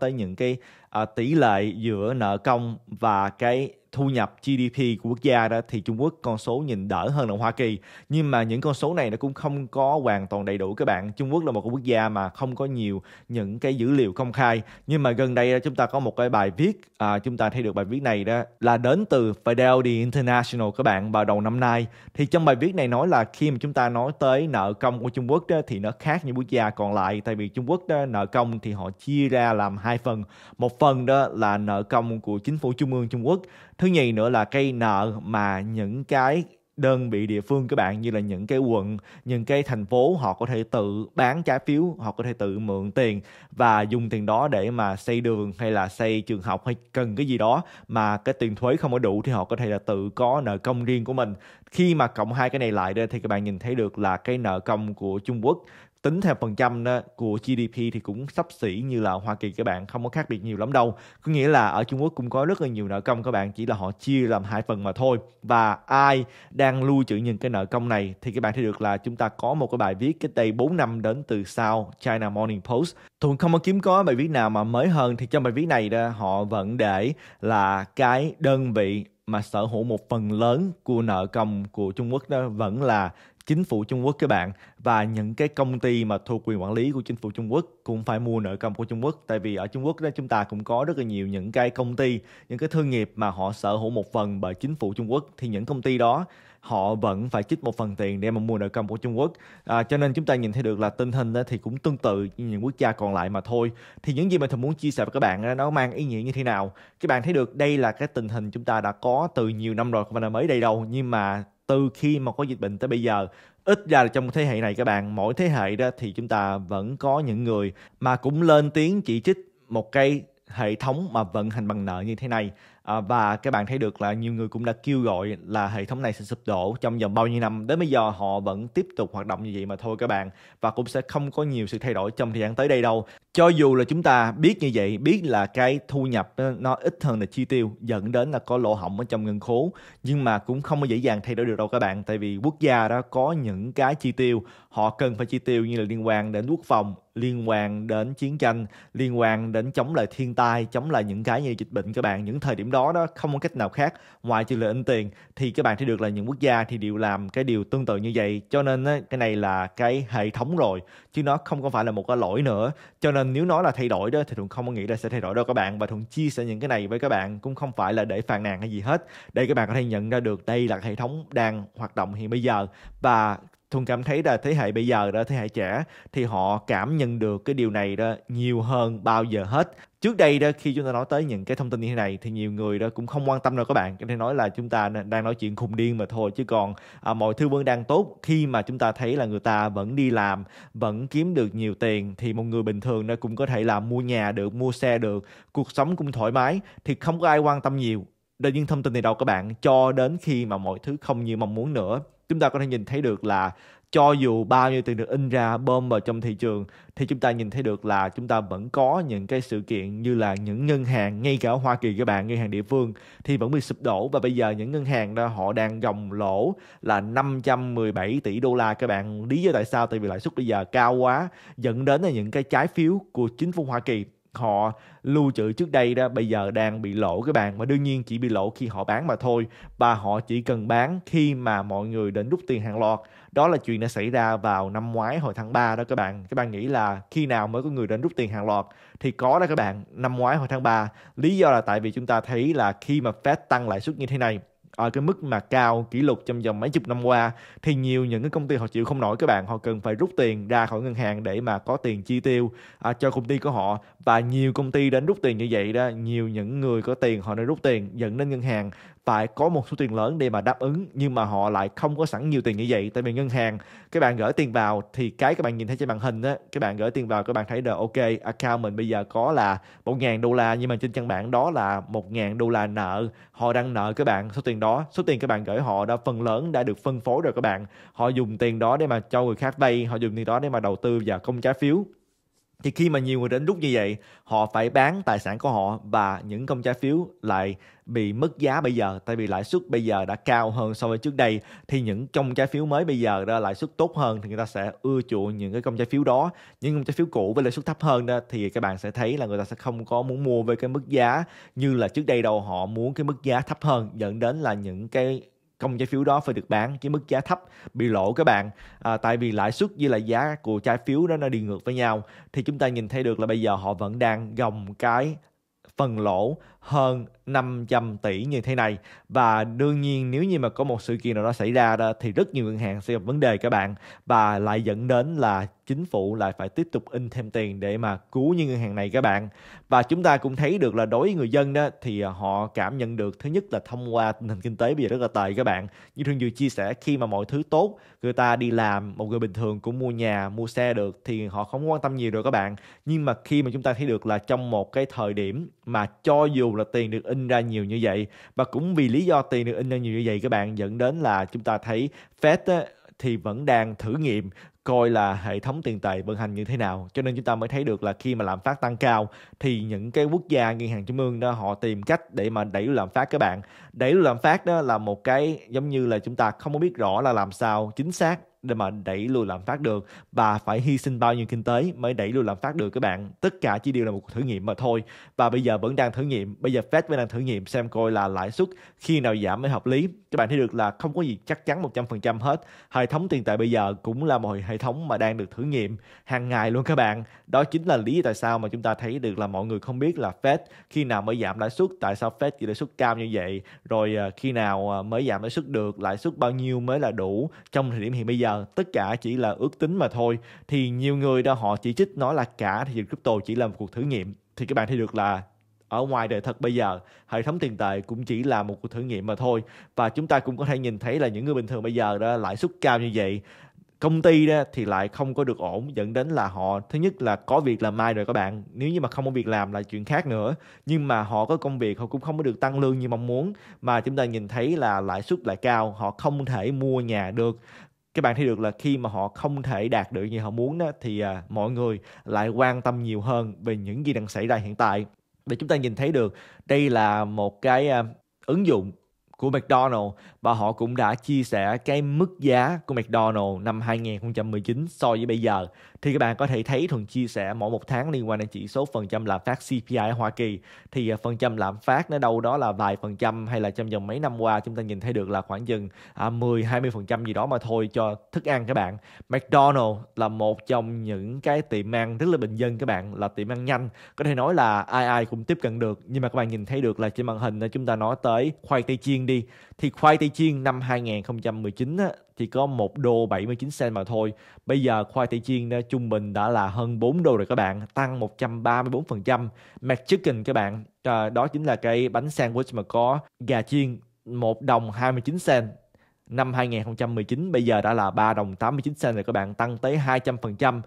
tới những cái uh, tỷ lệ giữa nợ công và cái thu nhập GDP của quốc gia đó thì Trung Quốc con số nhìn đỡ hơn là Hoa Kỳ nhưng mà những con số này nó cũng không có hoàn toàn đầy đủ các bạn Trung Quốc là một quốc gia mà không có nhiều những cái dữ liệu công khai nhưng mà gần đây chúng ta có một cái bài viết à, chúng ta thấy được bài viết này đó là đến từ Fidelity International các bạn vào đầu năm nay thì trong bài viết này nói là khi mà chúng ta nói tới nợ công của Trung Quốc đó thì nó khác những quốc gia còn lại tại vì Trung Quốc đó, nợ công thì họ chia ra làm hai phần một phần đó là nợ công của chính phủ trung ương Trung Quốc thứ nhì nữa là cây nợ mà những cái đơn vị địa phương các bạn như là những cái quận, những cái thành phố họ có thể tự bán trái phiếu, họ có thể tự mượn tiền và dùng tiền đó để mà xây đường hay là xây trường học hay cần cái gì đó mà cái tiền thuế không có đủ thì họ có thể là tự có nợ công riêng của mình. Khi mà cộng hai cái này lại đây thì các bạn nhìn thấy được là cái nợ công của Trung Quốc tính theo phần trăm đó, của GDP thì cũng sắp xỉ như là Hoa Kỳ các bạn không có khác biệt nhiều lắm đâu có nghĩa là ở Trung Quốc cũng có rất là nhiều nợ công các bạn chỉ là họ chia làm hai phần mà thôi và ai đang lưu trữ những cái nợ công này thì các bạn thấy được là chúng ta có một cái bài viết cái đây 4 năm đến từ sau China Morning Post thường không có kiếm có bài viết nào mà mới hơn thì trong bài viết này đó họ vẫn để là cái đơn vị mà sở hữu một phần lớn của nợ công của Trung Quốc đó vẫn là chính phủ Trung Quốc các bạn và những cái công ty mà thuộc quyền quản lý của chính phủ Trung Quốc cũng phải mua nợ công của Trung Quốc tại vì ở Trung Quốc đó chúng ta cũng có rất là nhiều những cái công ty những cái thương nghiệp mà họ sở hữu một phần bởi chính phủ Trung Quốc thì những công ty đó họ vẫn phải chích một phần tiền để mà mua nợ công của Trung Quốc à, cho nên chúng ta nhìn thấy được là tình hình thì cũng tương tự như những quốc gia còn lại mà thôi thì những gì mà thường muốn chia sẻ với các bạn nó mang ý nghĩa như thế nào các bạn thấy được đây là cái tình hình chúng ta đã có từ nhiều năm rồi không phải là mới đây đâu nhưng mà từ khi mà có dịch bệnh tới bây giờ ít ra là trong thế hệ này các bạn mỗi thế hệ đó thì chúng ta vẫn có những người mà cũng lên tiếng chỉ trích một cái hệ thống mà vận hành bằng nợ như thế này à, và các bạn thấy được là nhiều người cũng đã kêu gọi là hệ thống này sẽ sụp đổ trong vòng bao nhiêu năm đến bây giờ họ vẫn tiếp tục hoạt động như vậy mà thôi các bạn và cũng sẽ không có nhiều sự thay đổi trong thời gian tới đây đâu cho dù là chúng ta biết như vậy biết là cái thu nhập nó ít hơn là chi tiêu dẫn đến là có lỗ hỏng ở trong ngân khố nhưng mà cũng không có dễ dàng thay đổi được đâu các bạn tại vì quốc gia đó có những cái chi tiêu họ cần phải chi tiêu như là liên quan đến quốc phòng liên quan đến chiến tranh liên quan đến chống lại thiên tai chống lại những cái như dịch bệnh các bạn những thời điểm đó đó không có cách nào khác ngoài trừ lợi in tiền thì các bạn thấy được là những quốc gia thì đều làm cái điều tương tự như vậy cho nên cái này là cái hệ thống rồi chứ nó không có phải là một cái lỗi nữa cho nên nếu nói là thay đổi đó thì thường không có nghĩ là sẽ thay đổi đâu các bạn và thường chia sẻ những cái này với các bạn cũng không phải là để phàn nàn hay gì hết để các bạn có thể nhận ra được đây là hệ thống đang hoạt động hiện bây giờ và thường cảm thấy là thế hệ bây giờ đó, thế hệ trẻ thì họ cảm nhận được cái điều này đó nhiều hơn bao giờ hết. Trước đây đó khi chúng ta nói tới những cái thông tin như thế này thì nhiều người đó cũng không quan tâm đâu các bạn. Có thể nói là chúng ta đang nói chuyện khùng điên mà thôi chứ còn à, mọi thứ vẫn đang tốt khi mà chúng ta thấy là người ta vẫn đi làm, vẫn kiếm được nhiều tiền thì một người bình thường nó cũng có thể là mua nhà được, mua xe được, cuộc sống cũng thoải mái thì không có ai quan tâm nhiều đến những thông tin này đâu các bạn cho đến khi mà mọi thứ không như mong muốn nữa chúng ta có thể nhìn thấy được là cho dù bao nhiêu tiền được in ra bơm vào trong thị trường thì chúng ta nhìn thấy được là chúng ta vẫn có những cái sự kiện như là những ngân hàng ngay cả ở Hoa Kỳ các bạn ngân hàng địa phương thì vẫn bị sụp đổ và bây giờ những ngân hàng đó họ đang gồng lỗ là 517 tỷ đô la các bạn lý do tại sao tại vì lãi suất bây giờ cao quá dẫn đến là những cái trái phiếu của chính phủ Hoa Kỳ họ lưu trữ trước đây đó bây giờ đang bị lỗ các bạn mà đương nhiên chỉ bị lỗ khi họ bán mà thôi và họ chỉ cần bán khi mà mọi người đến rút tiền hàng loạt đó là chuyện đã xảy ra vào năm ngoái hồi tháng 3 đó các bạn các bạn nghĩ là khi nào mới có người đến rút tiền hàng loạt thì có đó các bạn năm ngoái hồi tháng 3 lý do là tại vì chúng ta thấy là khi mà Fed tăng lãi suất như thế này ở cái mức mà cao kỷ lục trong vòng mấy chục năm qua thì nhiều những cái công ty họ chịu không nổi các bạn họ cần phải rút tiền ra khỏi ngân hàng để mà có tiền chi tiêu à, cho công ty của họ và nhiều công ty đến rút tiền như vậy đó nhiều những người có tiền họ đã rút tiền dẫn đến ngân hàng phải có một số tiền lớn để mà đáp ứng nhưng mà họ lại không có sẵn nhiều tiền như vậy tại vì ngân hàng các bạn gửi tiền vào thì cái các bạn nhìn thấy trên màn hình á các bạn gửi tiền vào các bạn thấy được ok account mình bây giờ có là một ngàn đô la nhưng mà trên căn bản đó là một ngàn đô la nợ họ đang nợ các bạn số tiền đó số tiền các bạn gửi họ đã phần lớn đã được phân phối rồi các bạn họ dùng tiền đó để mà cho người khác vay họ dùng tiền đó để mà đầu tư và công trái phiếu thì khi mà nhiều người đến rút như vậy họ phải bán tài sản của họ và những công trái phiếu lại bị mất giá bây giờ tại vì lãi suất bây giờ đã cao hơn so với trước đây thì những công trái phiếu mới bây giờ đó lãi suất tốt hơn thì người ta sẽ ưa chuộng những cái công trái phiếu đó những công trái phiếu cũ với lãi suất thấp hơn đó thì các bạn sẽ thấy là người ta sẽ không có muốn mua với cái mức giá như là trước đây đâu họ muốn cái mức giá thấp hơn dẫn đến là những cái công trái phiếu đó phải được bán với mức giá thấp bị lỗ các bạn à, tại vì lãi suất với lại giá của trái phiếu đó nó đi ngược với nhau thì chúng ta nhìn thấy được là bây giờ họ vẫn đang gồng cái phần lỗ hơn 500 tỷ như thế này và đương nhiên nếu như mà có một sự kiện nào đó xảy ra đó thì rất nhiều ngân hàng sẽ gặp vấn đề các bạn và lại dẫn đến là chính phủ lại phải tiếp tục in thêm tiền để mà cứu những ngân hàng này các bạn và chúng ta cũng thấy được là đối với người dân đó thì họ cảm nhận được thứ nhất là thông qua tình hình kinh tế bây giờ rất là tệ các bạn như thường vừa chia sẻ khi mà mọi thứ tốt người ta đi làm một người bình thường cũng mua nhà mua xe được thì họ không quan tâm nhiều rồi các bạn nhưng mà khi mà chúng ta thấy được là trong một cái thời điểm mà cho dù là tiền được in ra nhiều như vậy và cũng vì lý do tiền được in ra nhiều như vậy các bạn dẫn đến là chúng ta thấy Fed thì vẫn đang thử nghiệm coi là hệ thống tiền tệ vận hành như thế nào cho nên chúng ta mới thấy được là khi mà lạm phát tăng cao thì những cái quốc gia ngân hàng trung ương đó họ tìm cách để mà đẩy lạm phát các bạn đẩy lạm phát đó là một cái giống như là chúng ta không có biết rõ là làm sao chính xác để mà đẩy lùi lạm phát được và phải hy sinh bao nhiêu kinh tế mới đẩy lùi lạm phát được các bạn tất cả chỉ đều là một thử nghiệm mà thôi và bây giờ vẫn đang thử nghiệm bây giờ Fed vẫn đang thử nghiệm xem coi là lãi suất khi nào giảm mới hợp lý các bạn thấy được là không có gì chắc chắn 100% hết hệ thống tiền tệ bây giờ cũng là một hệ thống mà đang được thử nghiệm hàng ngày luôn các bạn đó chính là lý do tại sao mà chúng ta thấy được là mọi người không biết là Fed khi nào mới giảm lãi suất tại sao Fed chỉ lãi suất cao như vậy rồi ờ, khi nào ờ, mới giảm lãi suất được lãi suất bao nhiêu mới là đủ trong thời điểm hiện bây giờ tất cả chỉ là ước tính mà thôi thì nhiều người đã họ chỉ trích nó là cả thị trường crypto chỉ là một cuộc thử nghiệm thì các bạn thấy được là ở ngoài đời thật bây giờ hệ thống tiền tệ cũng chỉ là một cuộc thử nghiệm mà thôi và chúng ta cũng có thể nhìn thấy là những người bình thường bây giờ đó lãi suất cao như vậy công ty đó thì lại không có được ổn dẫn đến là họ thứ nhất là có việc làm mai rồi các bạn nếu như mà không có việc làm là chuyện khác nữa nhưng mà họ có công việc họ cũng không có được tăng lương như mong muốn mà chúng ta nhìn thấy là lãi suất lại cao họ không thể mua nhà được các bạn thấy được là khi mà họ không thể đạt được như họ muốn đó, thì à, mọi người lại quan tâm nhiều hơn về những gì đang xảy ra hiện tại để chúng ta nhìn thấy được đây là một cái à, ứng dụng của McDonald và họ cũng đã chia sẻ cái mức giá của McDonald năm 2019 so với bây giờ thì các bạn có thể thấy thuận chia sẻ mỗi một tháng liên quan đến chỉ số phần trăm lạm phát CPI ở Hoa Kỳ thì à, phần trăm lạm phát nó đâu đó là vài phần trăm hay là trong vòng mấy năm qua chúng ta nhìn thấy được là khoảng chừng 10 à, 20 phần trăm gì đó mà thôi cho thức ăn các bạn McDonald là một trong những cái tiệm ăn rất là bình dân các bạn là tiệm ăn nhanh có thể nói là ai ai cũng tiếp cận được nhưng mà các bạn nhìn thấy được là trên màn hình chúng ta nói tới khoai tây chiên đi thì khoai tây chiên năm 2019 thì có 1 đô 79 cent mà thôi. Bây giờ khoai tây chiên ờ, trung bình đã là hơn 4 đô rồi các bạn, tăng 134%. McChicken các bạn, ờ, đó chính là cái bánh sandwich mà có gà chiên 1 đồng 29 cent năm 2019 bây giờ đã là 3 đồng 89 cent rồi các bạn tăng tới 200%.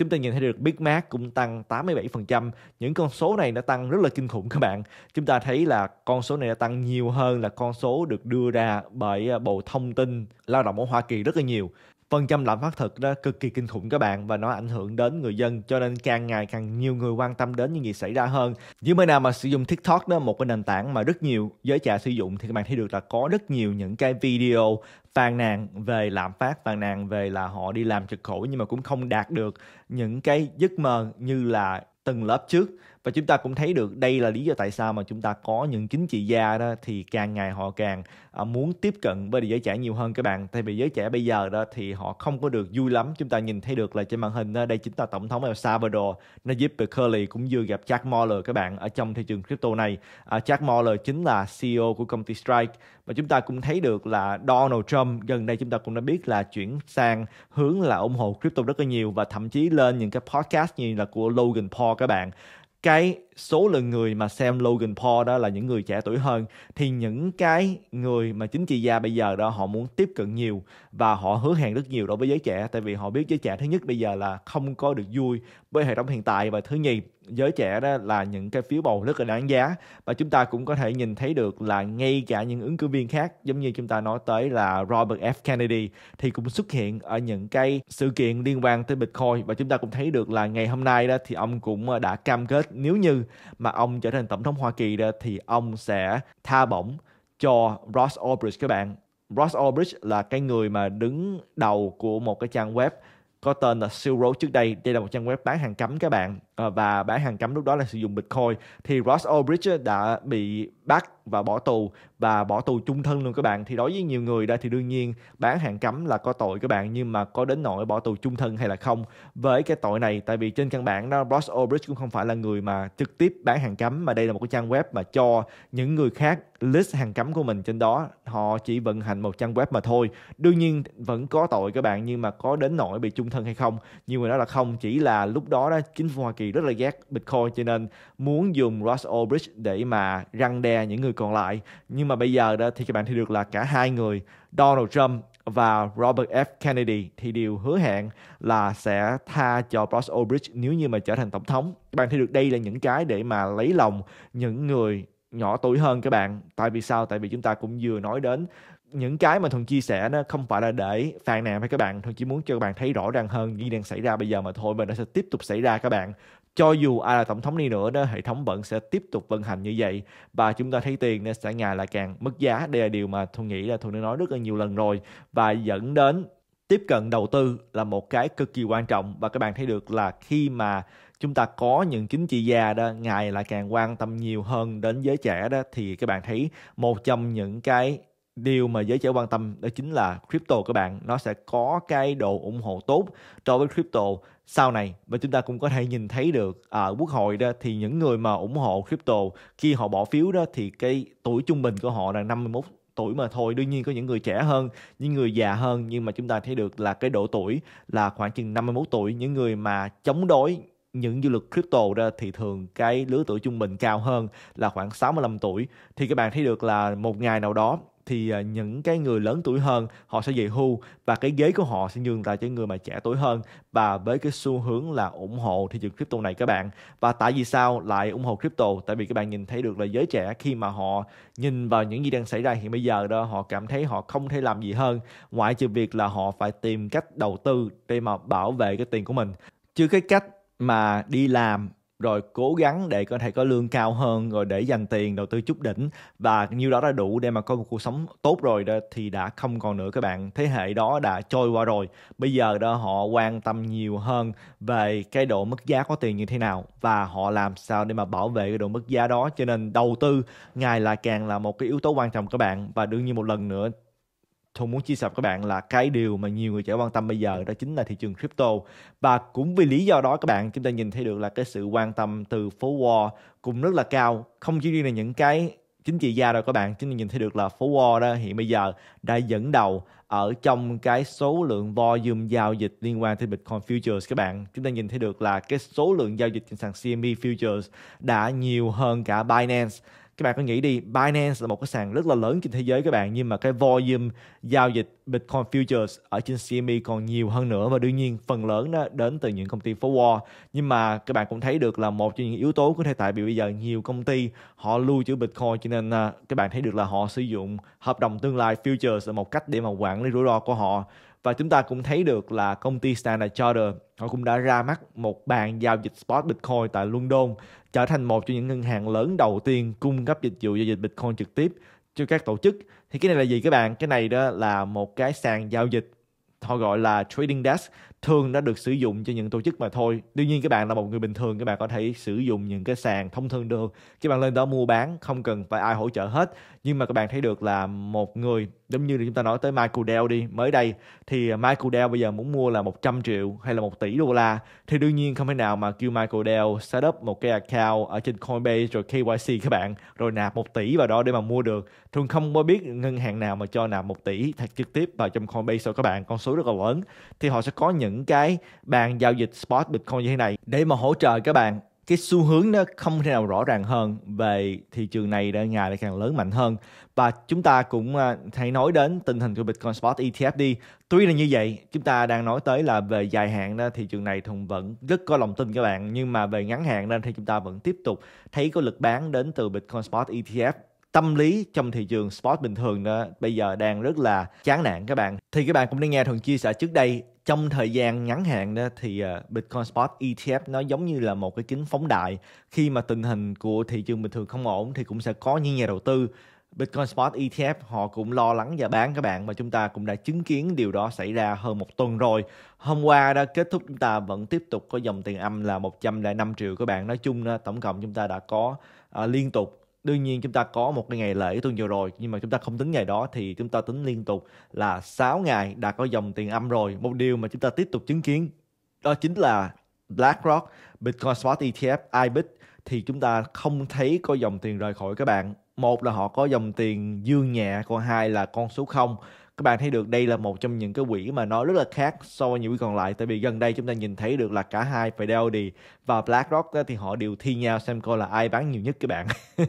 Chúng ta nhìn thấy được Big Mac cũng tăng 87%. Những con số này nó tăng rất là kinh khủng các bạn. Chúng ta thấy là con số này đã tăng nhiều hơn là con số được đưa ra bởi à, Bộ Thông tin Lao động ở Hoa Kỳ rất là nhiều phần trăm lạm phát thực đó cực kỳ kinh khủng các bạn và nó ảnh hưởng đến người dân cho nên càng ngày càng nhiều người quan tâm đến những gì xảy ra hơn những bên nào mà sử dụng tiktok đó một cái nền tảng mà rất nhiều giới trẻ sử dụng thì các bạn thấy được là có rất nhiều những cái video phàn nàn về lạm phát phàn nàn về là họ đi làm cực khổ nhưng mà cũng không đạt được những cái giấc mơ như là từng lớp trước và chúng ta cũng thấy được đây là lý do tại sao mà chúng ta có những chính trị gia đó thì càng ngày họ càng à, muốn tiếp cận với giới trẻ nhiều hơn các bạn tại vì giới trẻ bây giờ đó thì họ không có được vui lắm chúng ta nhìn thấy được là trên màn hình đó, đây chính là tổng thống El Salvador Najib Bukele cũng vừa gặp Jack Moeller các bạn ở trong thị trường crypto này à, Jack Moeller chính là CEO của công ty Strike và chúng ta cũng thấy được là Donald Trump gần đây chúng ta cũng đã biết là chuyển sang hướng là ủng hộ crypto rất là nhiều và thậm chí lên những cái podcast như là của Logan Paul các bạn 该。số lượng người mà xem Logan Paul đó là những người trẻ tuổi hơn thì những cái người mà chính trị gia bây giờ đó họ muốn tiếp cận nhiều và họ hứa hẹn rất nhiều đối với giới trẻ tại vì họ biết giới trẻ thứ nhất bây giờ là không có được vui với hệ thống hiện tại và thứ nhì giới trẻ đó là những cái phiếu bầu rất là đáng giá và chúng ta cũng có thể nhìn thấy được là ngay cả những ứng cử viên khác giống như chúng ta nói tới là Robert F Kennedy thì cũng xuất hiện ở những cái sự kiện liên quan tới Bitcoin và chúng ta cũng thấy được là ngày hôm nay đó thì ông cũng ờ, đã cam kết nếu như mà ông trở thành tổng thống Hoa Kỳ đó thì ông sẽ tha bổng cho Ross Ulbricht các bạn. Ross Ulbricht là cái người mà đứng đầu của một cái trang web có tên là Silk Road trước đây. Đây là một trang web bán hàng cấm các bạn Ờ, và bán hàng cấm lúc đó là sử dụng Bitcoin thì Ross Ulbricht đã bị bắt và bỏ tù và bỏ tù chung thân luôn các bạn thì đối với nhiều người đây thì đương nhiên bán hàng cấm là có tội các bạn nhưng mà có đến nỗi bỏ tù chung thân hay là không với cái tội này tại vì trên căn bản đó Ross Ulbricht cũng không phải là người mà trực tiếp bán hàng cấm mà đây là một cái trang web mà cho những người khác list hàng cấm của mình trên đó họ chỉ vận hành một trang web mà thôi đương nhiên vẫn có tội các bạn nhưng mà có đến nỗi bị chung thân hay không nhiều người nói là không chỉ là lúc đó đó chính phủ Hoa Kỳ rất là ghét Bitcoin cho nên muốn dùng Ross Bridge để mà răng đe những người còn lại. Nhưng mà bây giờ đó thì các bạn thấy được là cả hai người Donald Trump và Robert F. Kennedy thì đều hứa hẹn là sẽ tha cho Ross Ulbricht nếu như mà trở thành tổng thống. Các bạn thấy được đây là những cái để mà lấy lòng những người nhỏ tuổi hơn các bạn. Tại vì sao? Tại vì chúng ta cũng vừa nói đến những cái mà thuần chia sẻ nó không phải là để phàn nàn với các bạn thuần chỉ muốn cho các bạn thấy rõ ràng hơn gì đang xảy ra bây giờ mà thôi và nó sẽ tiếp tục xảy ra các bạn cho dù ai là tổng thống đi nữa đó hệ thống vẫn sẽ tiếp tục vận hành như vậy và chúng ta thấy tiền sẽ ngày là càng mất giá đây là điều mà tôi nghĩ là tôi đã nói rất là nhiều lần rồi và dẫn đến tiếp cận đầu tư là một cái cực kỳ quan trọng và các bạn thấy được là khi mà chúng ta có những chính trị gia đó ngày là càng quan tâm nhiều hơn đến giới trẻ đó thì các bạn thấy một trong những cái điều mà giới trẻ quan tâm đó chính là crypto các bạn nó sẽ có cái độ ủng hộ tốt đối với crypto sau này và chúng ta cũng có thể nhìn thấy được ở à, quốc hội đó thì những người mà ủng hộ crypto khi họ bỏ phiếu đó thì cái tuổi trung bình của họ là 51 tuổi mà thôi đương nhiên có những người trẻ hơn những người già hơn nhưng mà chúng ta thấy được là cái độ tuổi là khoảng chừng 51 tuổi những người mà chống đối những du lịch crypto ra thì thường cái lứa tuổi trung bình cao hơn là khoảng 65 tuổi thì các bạn thấy được là một ngày nào đó thì à, những cái người lớn tuổi hơn họ sẽ về hưu và cái ghế của họ sẽ nhường lại cho người mà trẻ tuổi hơn và với cái xu hướng là ủng hộ thị trường crypto này các bạn và tại vì sao lại ủng hộ crypto tại vì các bạn nhìn thấy được là giới trẻ khi mà họ nhìn vào những gì đang xảy ra hiện bây giờ đó họ cảm thấy họ không thể làm gì hơn ngoại trừ việc là họ phải tìm cách đầu tư để mà bảo vệ cái tiền của mình chứ cái cách mà đi làm rồi cố gắng để có thể có lương cao hơn rồi để dành tiền đầu tư chút đỉnh và nhiêu đó đã đủ để mà có một cuộc sống tốt rồi đó thì đã không còn nữa các bạn thế hệ đó đã trôi qua rồi bây giờ đó họ quan tâm nhiều hơn về cái độ mất giá có tiền như thế nào và họ làm sao để mà bảo vệ cái độ mất giá đó cho nên đầu tư ngày là càng là một cái yếu tố quan trọng các bạn và đương nhiên một lần nữa Thuận muốn chia sẻ với các bạn là cái điều mà nhiều người trẻ quan tâm bây giờ đó chính là thị trường crypto và cũng vì lý do đó các bạn chúng ta nhìn thấy được là cái sự quan tâm từ phố Wall cũng rất là cao không chỉ riêng là những cái chính trị gia đâu các bạn chúng ta nhìn thấy được là phố Wall đó hiện bây giờ đã dẫn đầu ở trong cái số lượng volume giao dịch liên quan tới Bitcoin Futures các bạn chúng ta nhìn thấy được là cái số lượng giao dịch trên sàn CME Futures đã nhiều hơn cả Binance các bạn có nghĩ đi Binance là một cái sàn rất là lớn trên thế giới các bạn nhưng mà cái volume giao dịch Bitcoin futures ở trên CME còn nhiều hơn nữa và đương nhiên phần lớn nó đến từ những công ty forward nhưng mà các bạn cũng thấy được là một trong những yếu tố có thể tại vì bây giờ nhiều công ty họ lưu trữ Bitcoin cho nên à, các bạn thấy được là họ sử dụng hợp đồng tương lai futures là một cách để mà quản lý rủi ro của họ và chúng ta cũng thấy được là công ty Standard Chartered họ cũng đã ra mắt một bàn giao dịch spot Bitcoin tại London trở thành một trong những ngân hàng lớn đầu tiên cung cấp dịch vụ giao dịch Bitcoin trực tiếp cho các tổ chức thì cái này là gì các bạn cái này đó là một cái sàn giao dịch họ gọi là trading desk thường đã được sử dụng cho những tổ chức mà thôi đương nhiên các bạn là một người bình thường các bạn có thể sử dụng những cái sàn thông thường được các bạn lên đó mua bán không cần phải ai hỗ trợ hết nhưng mà các bạn thấy được là một người giống như là chúng ta nói tới Michael Dell đi mới đây thì Michael Dell bây giờ muốn mua là 100 triệu hay là 1 tỷ đô la thì đương nhiên không thể nào mà kêu Michael Dell set up một cái account ở trên Coinbase rồi KYC các bạn rồi nạp 1 tỷ vào đó để mà mua được thường không có biết ngân hàng nào mà cho nạp 1 tỷ thật trực tiếp vào trong Coinbase rồi các bạn con số rất là lớn thì họ sẽ có những những cái bàn giao dịch spot Bitcoin như thế này để mà hỗ trợ các bạn cái xu hướng nó không thể nào rõ ràng hơn về thị trường này đã ngày lại càng lớn mạnh hơn và chúng ta cũng à, hãy nói đến tình hình của Bitcoin Spot ETF đi tuy là như vậy chúng ta đang nói tới là về dài hạn đó thị trường này thùng vẫn rất có lòng tin các bạn nhưng mà về ngắn hạn nên thì chúng ta vẫn tiếp tục thấy có lực bán đến từ Bitcoin Spot ETF tâm lý trong thị trường sport bình thường đó bây giờ đang rất là chán nản các bạn thì các bạn cũng đã nghe thường chia sẻ trước đây trong thời gian ngắn hạn đó thì ờ, Bitcoin Spot ETF nó giống như là một cái kính phóng đại khi mà tình hình của thị trường bình thường không ổn thì cũng sẽ có những nhà đầu tư Bitcoin Spot ETF họ cũng lo lắng và bán các bạn và chúng ta cũng đã chứng kiến điều đó xảy ra hơn một tuần rồi. Hôm qua đã kết thúc chúng ta vẫn tiếp tục có dòng tiền âm là 105 triệu các bạn. Nói chung tổng cộng chúng ta đã có ờ, liên tục đương nhiên chúng ta có một cái ngày lễ tuần vừa rồi nhưng mà chúng ta không tính ngày đó thì chúng ta tính liên tục là 6 ngày đã có dòng tiền âm rồi một điều mà chúng ta tiếp tục chứng kiến đó chính là BlackRock Bitcoin Spot ETF IBIT thì chúng ta không thấy có dòng tiền rời khỏi các bạn một là họ có dòng tiền dương nhẹ còn hai là con số không các bạn thấy được đây là một trong những cái quỹ mà nó rất là khác so với những quỹ còn lại tại vì gần đây chúng ta nhìn thấy được là cả hai Fidelity và BlackRock thì họ đều thi nhau xem coi là ai bán nhiều nhất các bạn <laughs>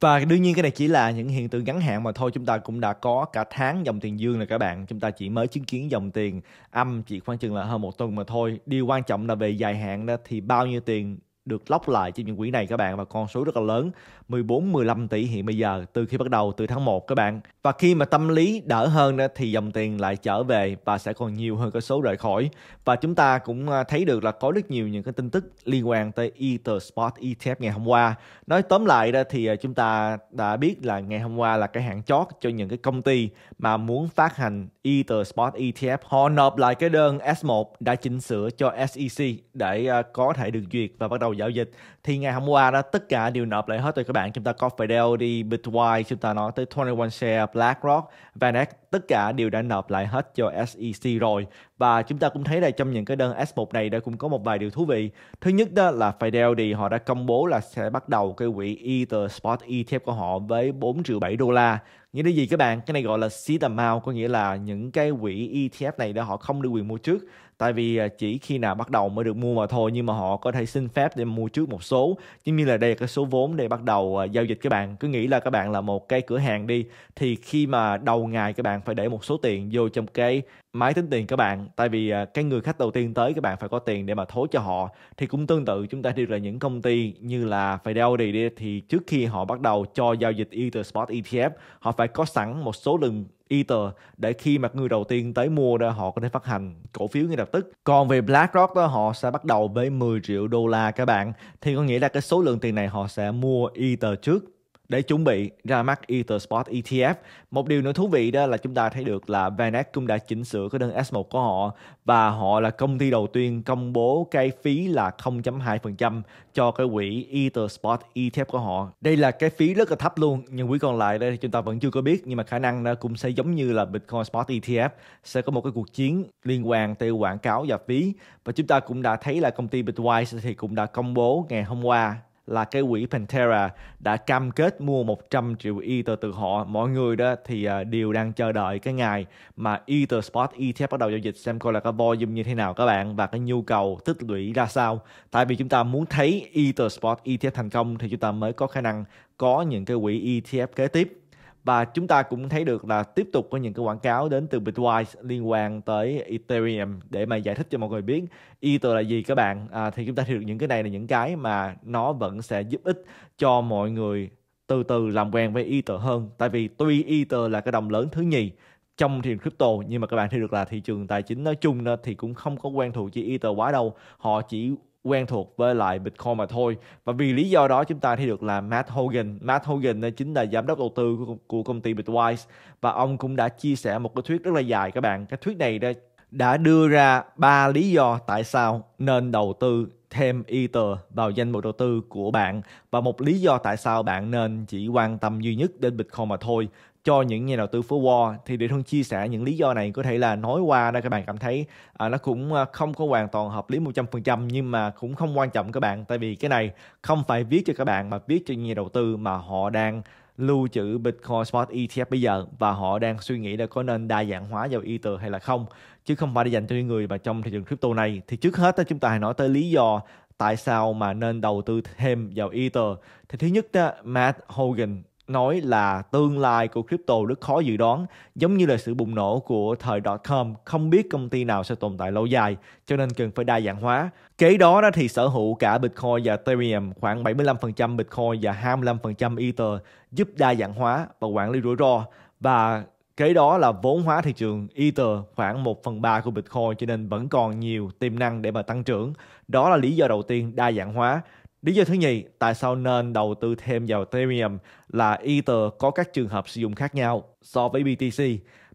và đương nhiên cái này chỉ là những hiện tượng ngắn hạn mà thôi chúng ta cũng đã có cả tháng dòng tiền dương là các bạn chúng ta chỉ mới chứng kiến dòng tiền âm chỉ khoảng chừng là hơn một tuần mà thôi điều quan trọng là về dài hạn đó thì bao nhiêu tiền được lóc lại trên những quỹ này các bạn và con số rất là lớn 14 15 tỷ hiện bây giờ từ khi bắt đầu từ tháng 1 các bạn. Và khi mà tâm lý đỡ hơn thì dòng tiền lại trở về và sẽ còn nhiều hơn cái số rời khỏi. Và chúng ta cũng à, thấy được là có rất nhiều những cái tin tức liên quan tới Ether Spot ETF ngày hôm qua. Nói tóm lại ra thì à, chúng ta đã biết là ngày hôm qua là cái hạn chót cho những cái công ty mà muốn phát hành Ether Spot ETF họ nộp lại cái đơn S1 đã chỉnh sửa cho SEC để à, có thể được duyệt và bắt đầu giao dịch thì ngày hôm qua đó tất cả đều nộp lại hết rồi các bạn chúng ta có Fidelity, Bitwise, chúng ta nói tới 21 Share, BlackRock, VanEck tất cả đều đã nộp lại hết cho SEC rồi và chúng ta cũng thấy là trong những cái đơn S1 này đã cũng có một vài điều thú vị thứ nhất đó là Fidelity họ đã công bố là sẽ bắt đầu cái quỹ Ether Spot ETF của họ với 4 triệu 7 đô la nghĩa là gì các bạn cái này gọi là seed amount có nghĩa là những cái quỹ ETF này đó họ không được quyền mua trước tại vì à, chỉ khi nào bắt đầu mới được mua mà thôi nhưng mà họ có thể xin phép để mua trước một số giống như là đây là cái số vốn để bắt đầu à, giao dịch các bạn cứ nghĩ là các bạn là một cái cửa hàng đi thì khi mà đầu ngày các bạn phải để một số tiền vô trong cái máy tính tiền các bạn tại vì à, cái người khách đầu tiên tới các bạn phải có tiền để mà thối cho họ thì cũng tương tự chúng ta đi là những công ty như là Fidelity đi thì trước khi họ bắt đầu cho giao dịch Ether Spot ETF họ phải có sẵn một số lượng Ether để khi mà người đầu tiên tới mua đó họ có thể phát hành cổ phiếu ngay lập tức. Còn về BlackRock đó họ sẽ bắt đầu với 10 triệu đô la các bạn. Thì có nghĩa là cái số lượng tiền này họ sẽ mua Ether trước để chuẩn bị ra mắt Ether Spot ETF. Một điều nữa thú vị đó là chúng ta thấy được là VanEck cũng đã chỉnh sửa cái đơn S1 của họ và họ là công ty đầu tiên công bố cái phí là 0.2% cho cái quỹ Ether Spot ETF của họ. Đây là cái phí rất là thấp luôn nhưng quỹ còn lại đây thì chúng ta vẫn chưa có biết nhưng mà khả năng nó cũng sẽ giống như là Bitcoin Spot ETF sẽ có một cái cuộc chiến liên quan tới quảng cáo và phí và chúng ta cũng đã thấy là công ty Bitwise thì cũng đã công bố ngày hôm qua là cái quỹ Pantera đã cam kết mua 100 triệu Ether từ họ. Mọi người đó thì à, đều đang chờ đợi cái ngày mà Ether Spot ETF bắt đầu giao dịch xem coi là cái volume như thế nào các bạn và cái nhu cầu tích lũy ra sao. Tại vì chúng ta muốn thấy Ether Spot ETF thành công thì chúng ta mới có khả năng có những cái quỹ ETF kế tiếp và chúng ta cũng thấy được là tiếp tục có những cái quảng cáo đến từ Bitwise liên quan tới Ethereum để mà giải thích cho mọi người biết Ether là gì các bạn à, thì chúng ta thấy được những cái này là những cái mà nó vẫn sẽ giúp ích cho mọi người từ từ làm quen với Ether hơn tại vì tuy Ether là cái đồng lớn thứ nhì trong thị trường crypto nhưng mà các bạn thấy được là thị trường tài chính nói chung đó thì cũng không có quen thuộc với Ether quá đâu họ chỉ quen thuộc với lại Bitcoin mà thôi và vì lý do đó chúng ta thấy được là Matt Hogan Matt Hogan chính là giám đốc đầu tư của, của công ty Bitwise và ông cũng đã chia sẻ một cái thuyết rất là dài các bạn cái thuyết này đã, đã đưa ra ba lý do tại sao nên đầu tư thêm Ether vào danh mục đầu tư của bạn và một lý do tại sao bạn nên chỉ quan tâm duy nhất đến Bitcoin mà thôi cho những nhà đầu tư phố Wall thì để Thương chia sẻ những lý do này có thể là nói qua đó các bạn cảm thấy à, nó cũng à, không có hoàn toàn hợp lý 100% nhưng mà cũng không quan trọng các bạn tại vì cái này không phải viết cho các bạn mà viết cho nhà đầu tư mà họ đang lưu trữ Bitcoin Spot ETF bây giờ và họ đang suy nghĩ là có nên đa dạng hóa vào Ether hay là không chứ không phải để dành cho những người mà trong thị trường crypto này thì trước hết đó, chúng ta hãy nói tới lý do tại sao mà nên đầu tư thêm vào Ether thì thứ nhất đó, Matt Hogan nói là tương lai của crypto rất khó dự đoán giống như là sự bùng nổ của thời com không biết công ty nào sẽ tồn tại lâu dài cho nên cần phải đa dạng hóa kế đó đó thì sở hữu cả Bitcoin và Ethereum khoảng 75% Bitcoin và 25% Ether giúp đa dạng hóa và quản lý rủi ro và kế đó là vốn hóa thị trường Ether khoảng 1 phần 3 của Bitcoin cho nên vẫn còn nhiều tiềm năng để mà tăng trưởng. Đó là lý do đầu tiên đa dạng hóa. Lý do thứ nhì, tại sao nên đầu tư thêm vào Ethereum là Ether có các trường hợp sử dụng khác nhau so với BTC.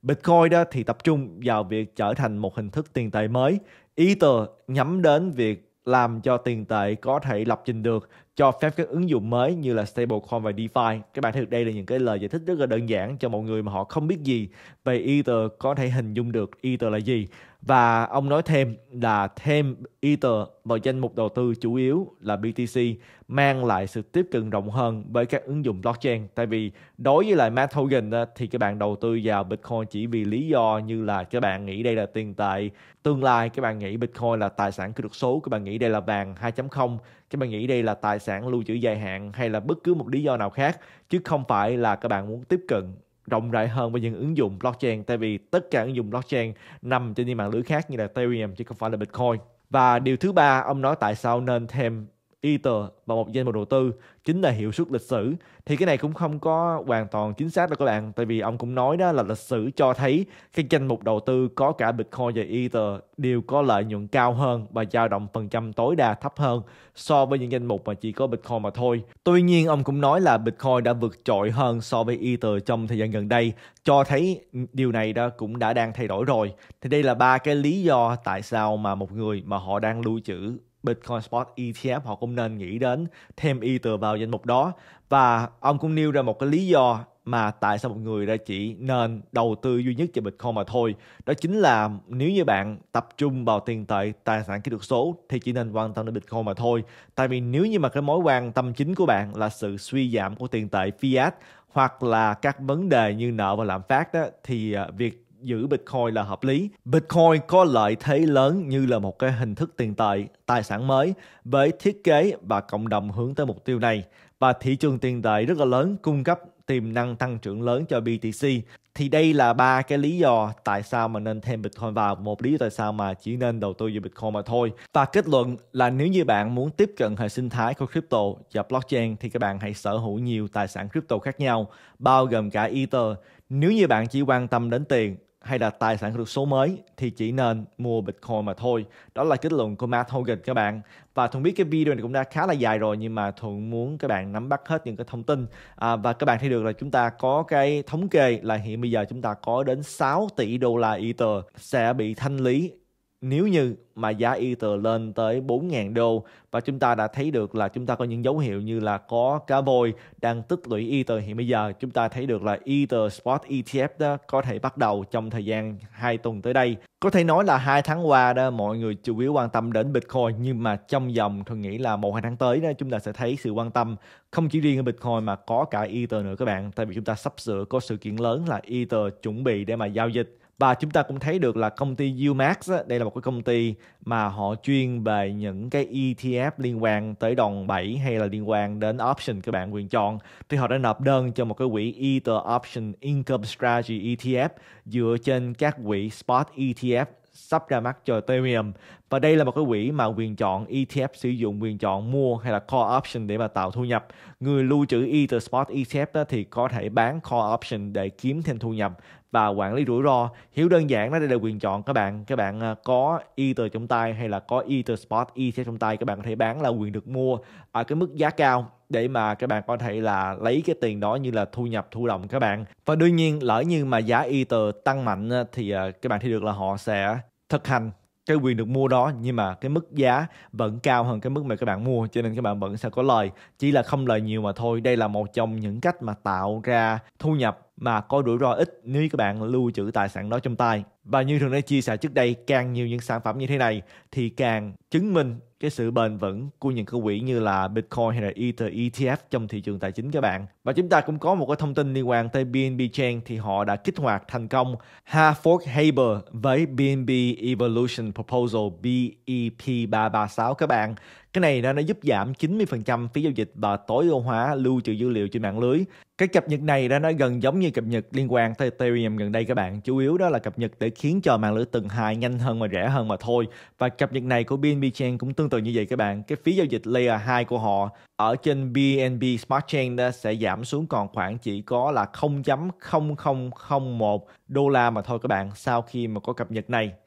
Bitcoin đó thì tập trung vào việc trở thành một hình thức tiền tệ mới. Ether nhắm đến việc làm cho tiền tệ có thể lập trình được cho phép các ứng dụng mới như là stablecoin và DeFi. Các bạn thấy được đây là những cái lời giải thích rất là đơn giản cho mọi người mà họ không biết gì về Ether có thể hình dung được Ether là gì và ông nói thêm là thêm Ether vào danh mục đầu tư chủ yếu là BTC mang lại sự tiếp cận rộng hơn với các ứng dụng blockchain. Tại vì đối với lại Matt Hogan thì các bạn đầu tư vào Bitcoin chỉ vì lý do như là các bạn nghĩ đây là tiền tệ tương lai, các bạn nghĩ Bitcoin là tài sản kỹ thuật số, các bạn nghĩ đây là vàng 2.0, các bạn nghĩ đây là tài sản lưu trữ dài hạn hay là bất cứ một lý do nào khác chứ không phải là các bạn muốn tiếp cận rộng rãi hơn với những ứng dụng blockchain tại vì tất cả ứng dụng blockchain nằm trên những mạng lưới khác như là Ethereum chứ không phải là Bitcoin. Và điều thứ ba, ông nói tại sao nên thêm Ether và một danh mục đầu tư chính là hiệu suất lịch sử thì cái này cũng không có hoàn toàn chính xác đâu các bạn tại vì ông cũng nói đó là lịch sử cho thấy cái danh mục đầu tư có cả Bitcoin và Ether đều có lợi nhuận cao hơn và dao động phần trăm tối đa thấp hơn so với những danh mục mà chỉ có Bitcoin mà thôi. Tuy nhiên ông cũng nói là Bitcoin đã vượt trội hơn so với Ether trong thời gian gần đây cho thấy điều này đó cũng đã đang thay đổi rồi. Thì đây là ba cái lý do tại sao mà một người mà họ đang lưu trữ Bitcoin Spot ETF họ cũng nên nghĩ đến thêm Ether vào danh mục đó và ông cũng nêu ra một cái lý do mà tại sao một người đã chỉ nên đầu tư duy nhất cho Bitcoin mà thôi. Đó chính là nếu như bạn tập trung vào tiền tệ, tài sản kỹ thuật số thì chỉ nên quan tâm đến Bitcoin mà thôi. Tại vì nếu như mà cái mối quan tâm chính của bạn là sự suy giảm của tiền tệ fiat hoặc là các vấn đề như nợ và lạm phát đó thì à, việc giữ Bitcoin là hợp lý. Bitcoin có lợi thế lớn như là một cái hình thức tiền tệ, tài sản mới với thiết kế và cộng đồng hướng tới mục tiêu này. Và thị trường tiền tệ rất là lớn cung cấp tiềm năng tăng trưởng lớn cho BTC. Thì đây là ba cái lý do tại sao mà nên thêm Bitcoin vào, một lý do tại sao mà chỉ nên đầu tư vào Bitcoin mà thôi. Và kết luận là nếu như bạn muốn tiếp cận hệ sinh thái của crypto và blockchain thì các bạn hãy sở hữu nhiều tài sản crypto khác nhau, bao gồm cả Ether. Nếu như bạn chỉ quan tâm đến tiền hay là tài sản kỹ thuật số mới thì chỉ nên mua Bitcoin mà thôi. Đó là kết luận của Matt Hogan các bạn. Và Thuận biết cái video này cũng đã khá là dài rồi nhưng mà Thuận muốn các bạn nắm bắt hết những cái thông tin. À, và các bạn thấy được là chúng ta có cái thống kê là hiện bây giờ chúng ta có đến 6 tỷ đô la Ether sẽ bị thanh lý nếu như mà giá Ether lên tới 4.000 đô và chúng ta đã thấy được là chúng ta có những dấu hiệu như là có cá voi đang tích lũy Ether hiện bây giờ chúng ta thấy được là Ether Spot ETF đó có thể bắt đầu trong thời gian 2 tuần tới đây có thể nói là hai tháng qua đó mọi người chủ yếu quan tâm đến Bitcoin nhưng mà trong dòng tôi nghĩ là một hai tháng tới đó chúng ta sẽ thấy sự quan tâm không chỉ riêng ở Bitcoin mà có cả Ether nữa các bạn tại vì chúng ta sắp sửa có sự kiện lớn là Ether chuẩn bị để mà giao dịch và chúng ta cũng thấy được là công ty Umax đây là một cái công ty mà họ chuyên về những cái ETF liên quan tới đòn bẩy hay là liên quan đến option các bạn quyền chọn thì họ đã nộp đơn cho một cái quỹ Ether Option Income Strategy ETF dựa trên các quỹ Spot ETF sắp ra mắt cho Ethereum và đây là một cái quỹ mà quyền chọn ETF sử dụng quyền chọn mua hay là call option để mà tạo thu nhập người lưu trữ Ether Spot ETF đó thì có thể bán call option để kiếm thêm thu nhập và quản lý rủi ro hiểu đơn giản nó đây là quyền chọn các bạn các bạn à, có ether trong tay hay là có ether spot ether trong tay các bạn có thể bán là quyền được mua ở cái mức giá cao để mà các bạn có thể là lấy cái tiền đó như là thu nhập thu động các bạn và đương nhiên lỡ như mà giá ether tăng mạnh thì à, các bạn thấy được là họ sẽ thực hành cái quyền được mua đó nhưng mà cái mức giá vẫn cao hơn cái mức mà các bạn mua cho nên các bạn vẫn sẽ có lời chỉ là không lời nhiều mà thôi đây là một trong những cách mà tạo ra thu nhập mà có rủi ro ít nếu các bạn lưu trữ tài sản đó trong tay. Và như thường đã chia sẻ trước đây, càng nhiều những sản phẩm như thế này thì càng chứng minh cái sự bền vững của những cái quỹ như là Bitcoin hay là Ether ETF trong thị trường tài chính các bạn. Và chúng ta cũng có một cái thông tin liên quan tới BNB Chain thì họ đã kích hoạt thành công Harford Haber với BNB Evolution Proposal BEP336 các bạn. Cái này nó, nó giúp giảm 90% phí giao dịch và tối ưu hóa lưu trữ dữ liệu trên mạng lưới. Cái cập nhật này đó nó gần giống như cập nhật liên quan tới Ethereum gần đây các bạn. Chủ yếu đó là cập nhật để khiến cho mạng lưới tầng 2 nhanh hơn và rẻ hơn mà thôi. Và cập nhật này của BNB Chain cũng tương tự như vậy các bạn. Cái phí giao dịch layer 2 của họ ở trên BNB Smart Chain đó sẽ giảm xuống còn khoảng chỉ có là 0.0001 đô la mà thôi các bạn sau khi mà có cập nhật này.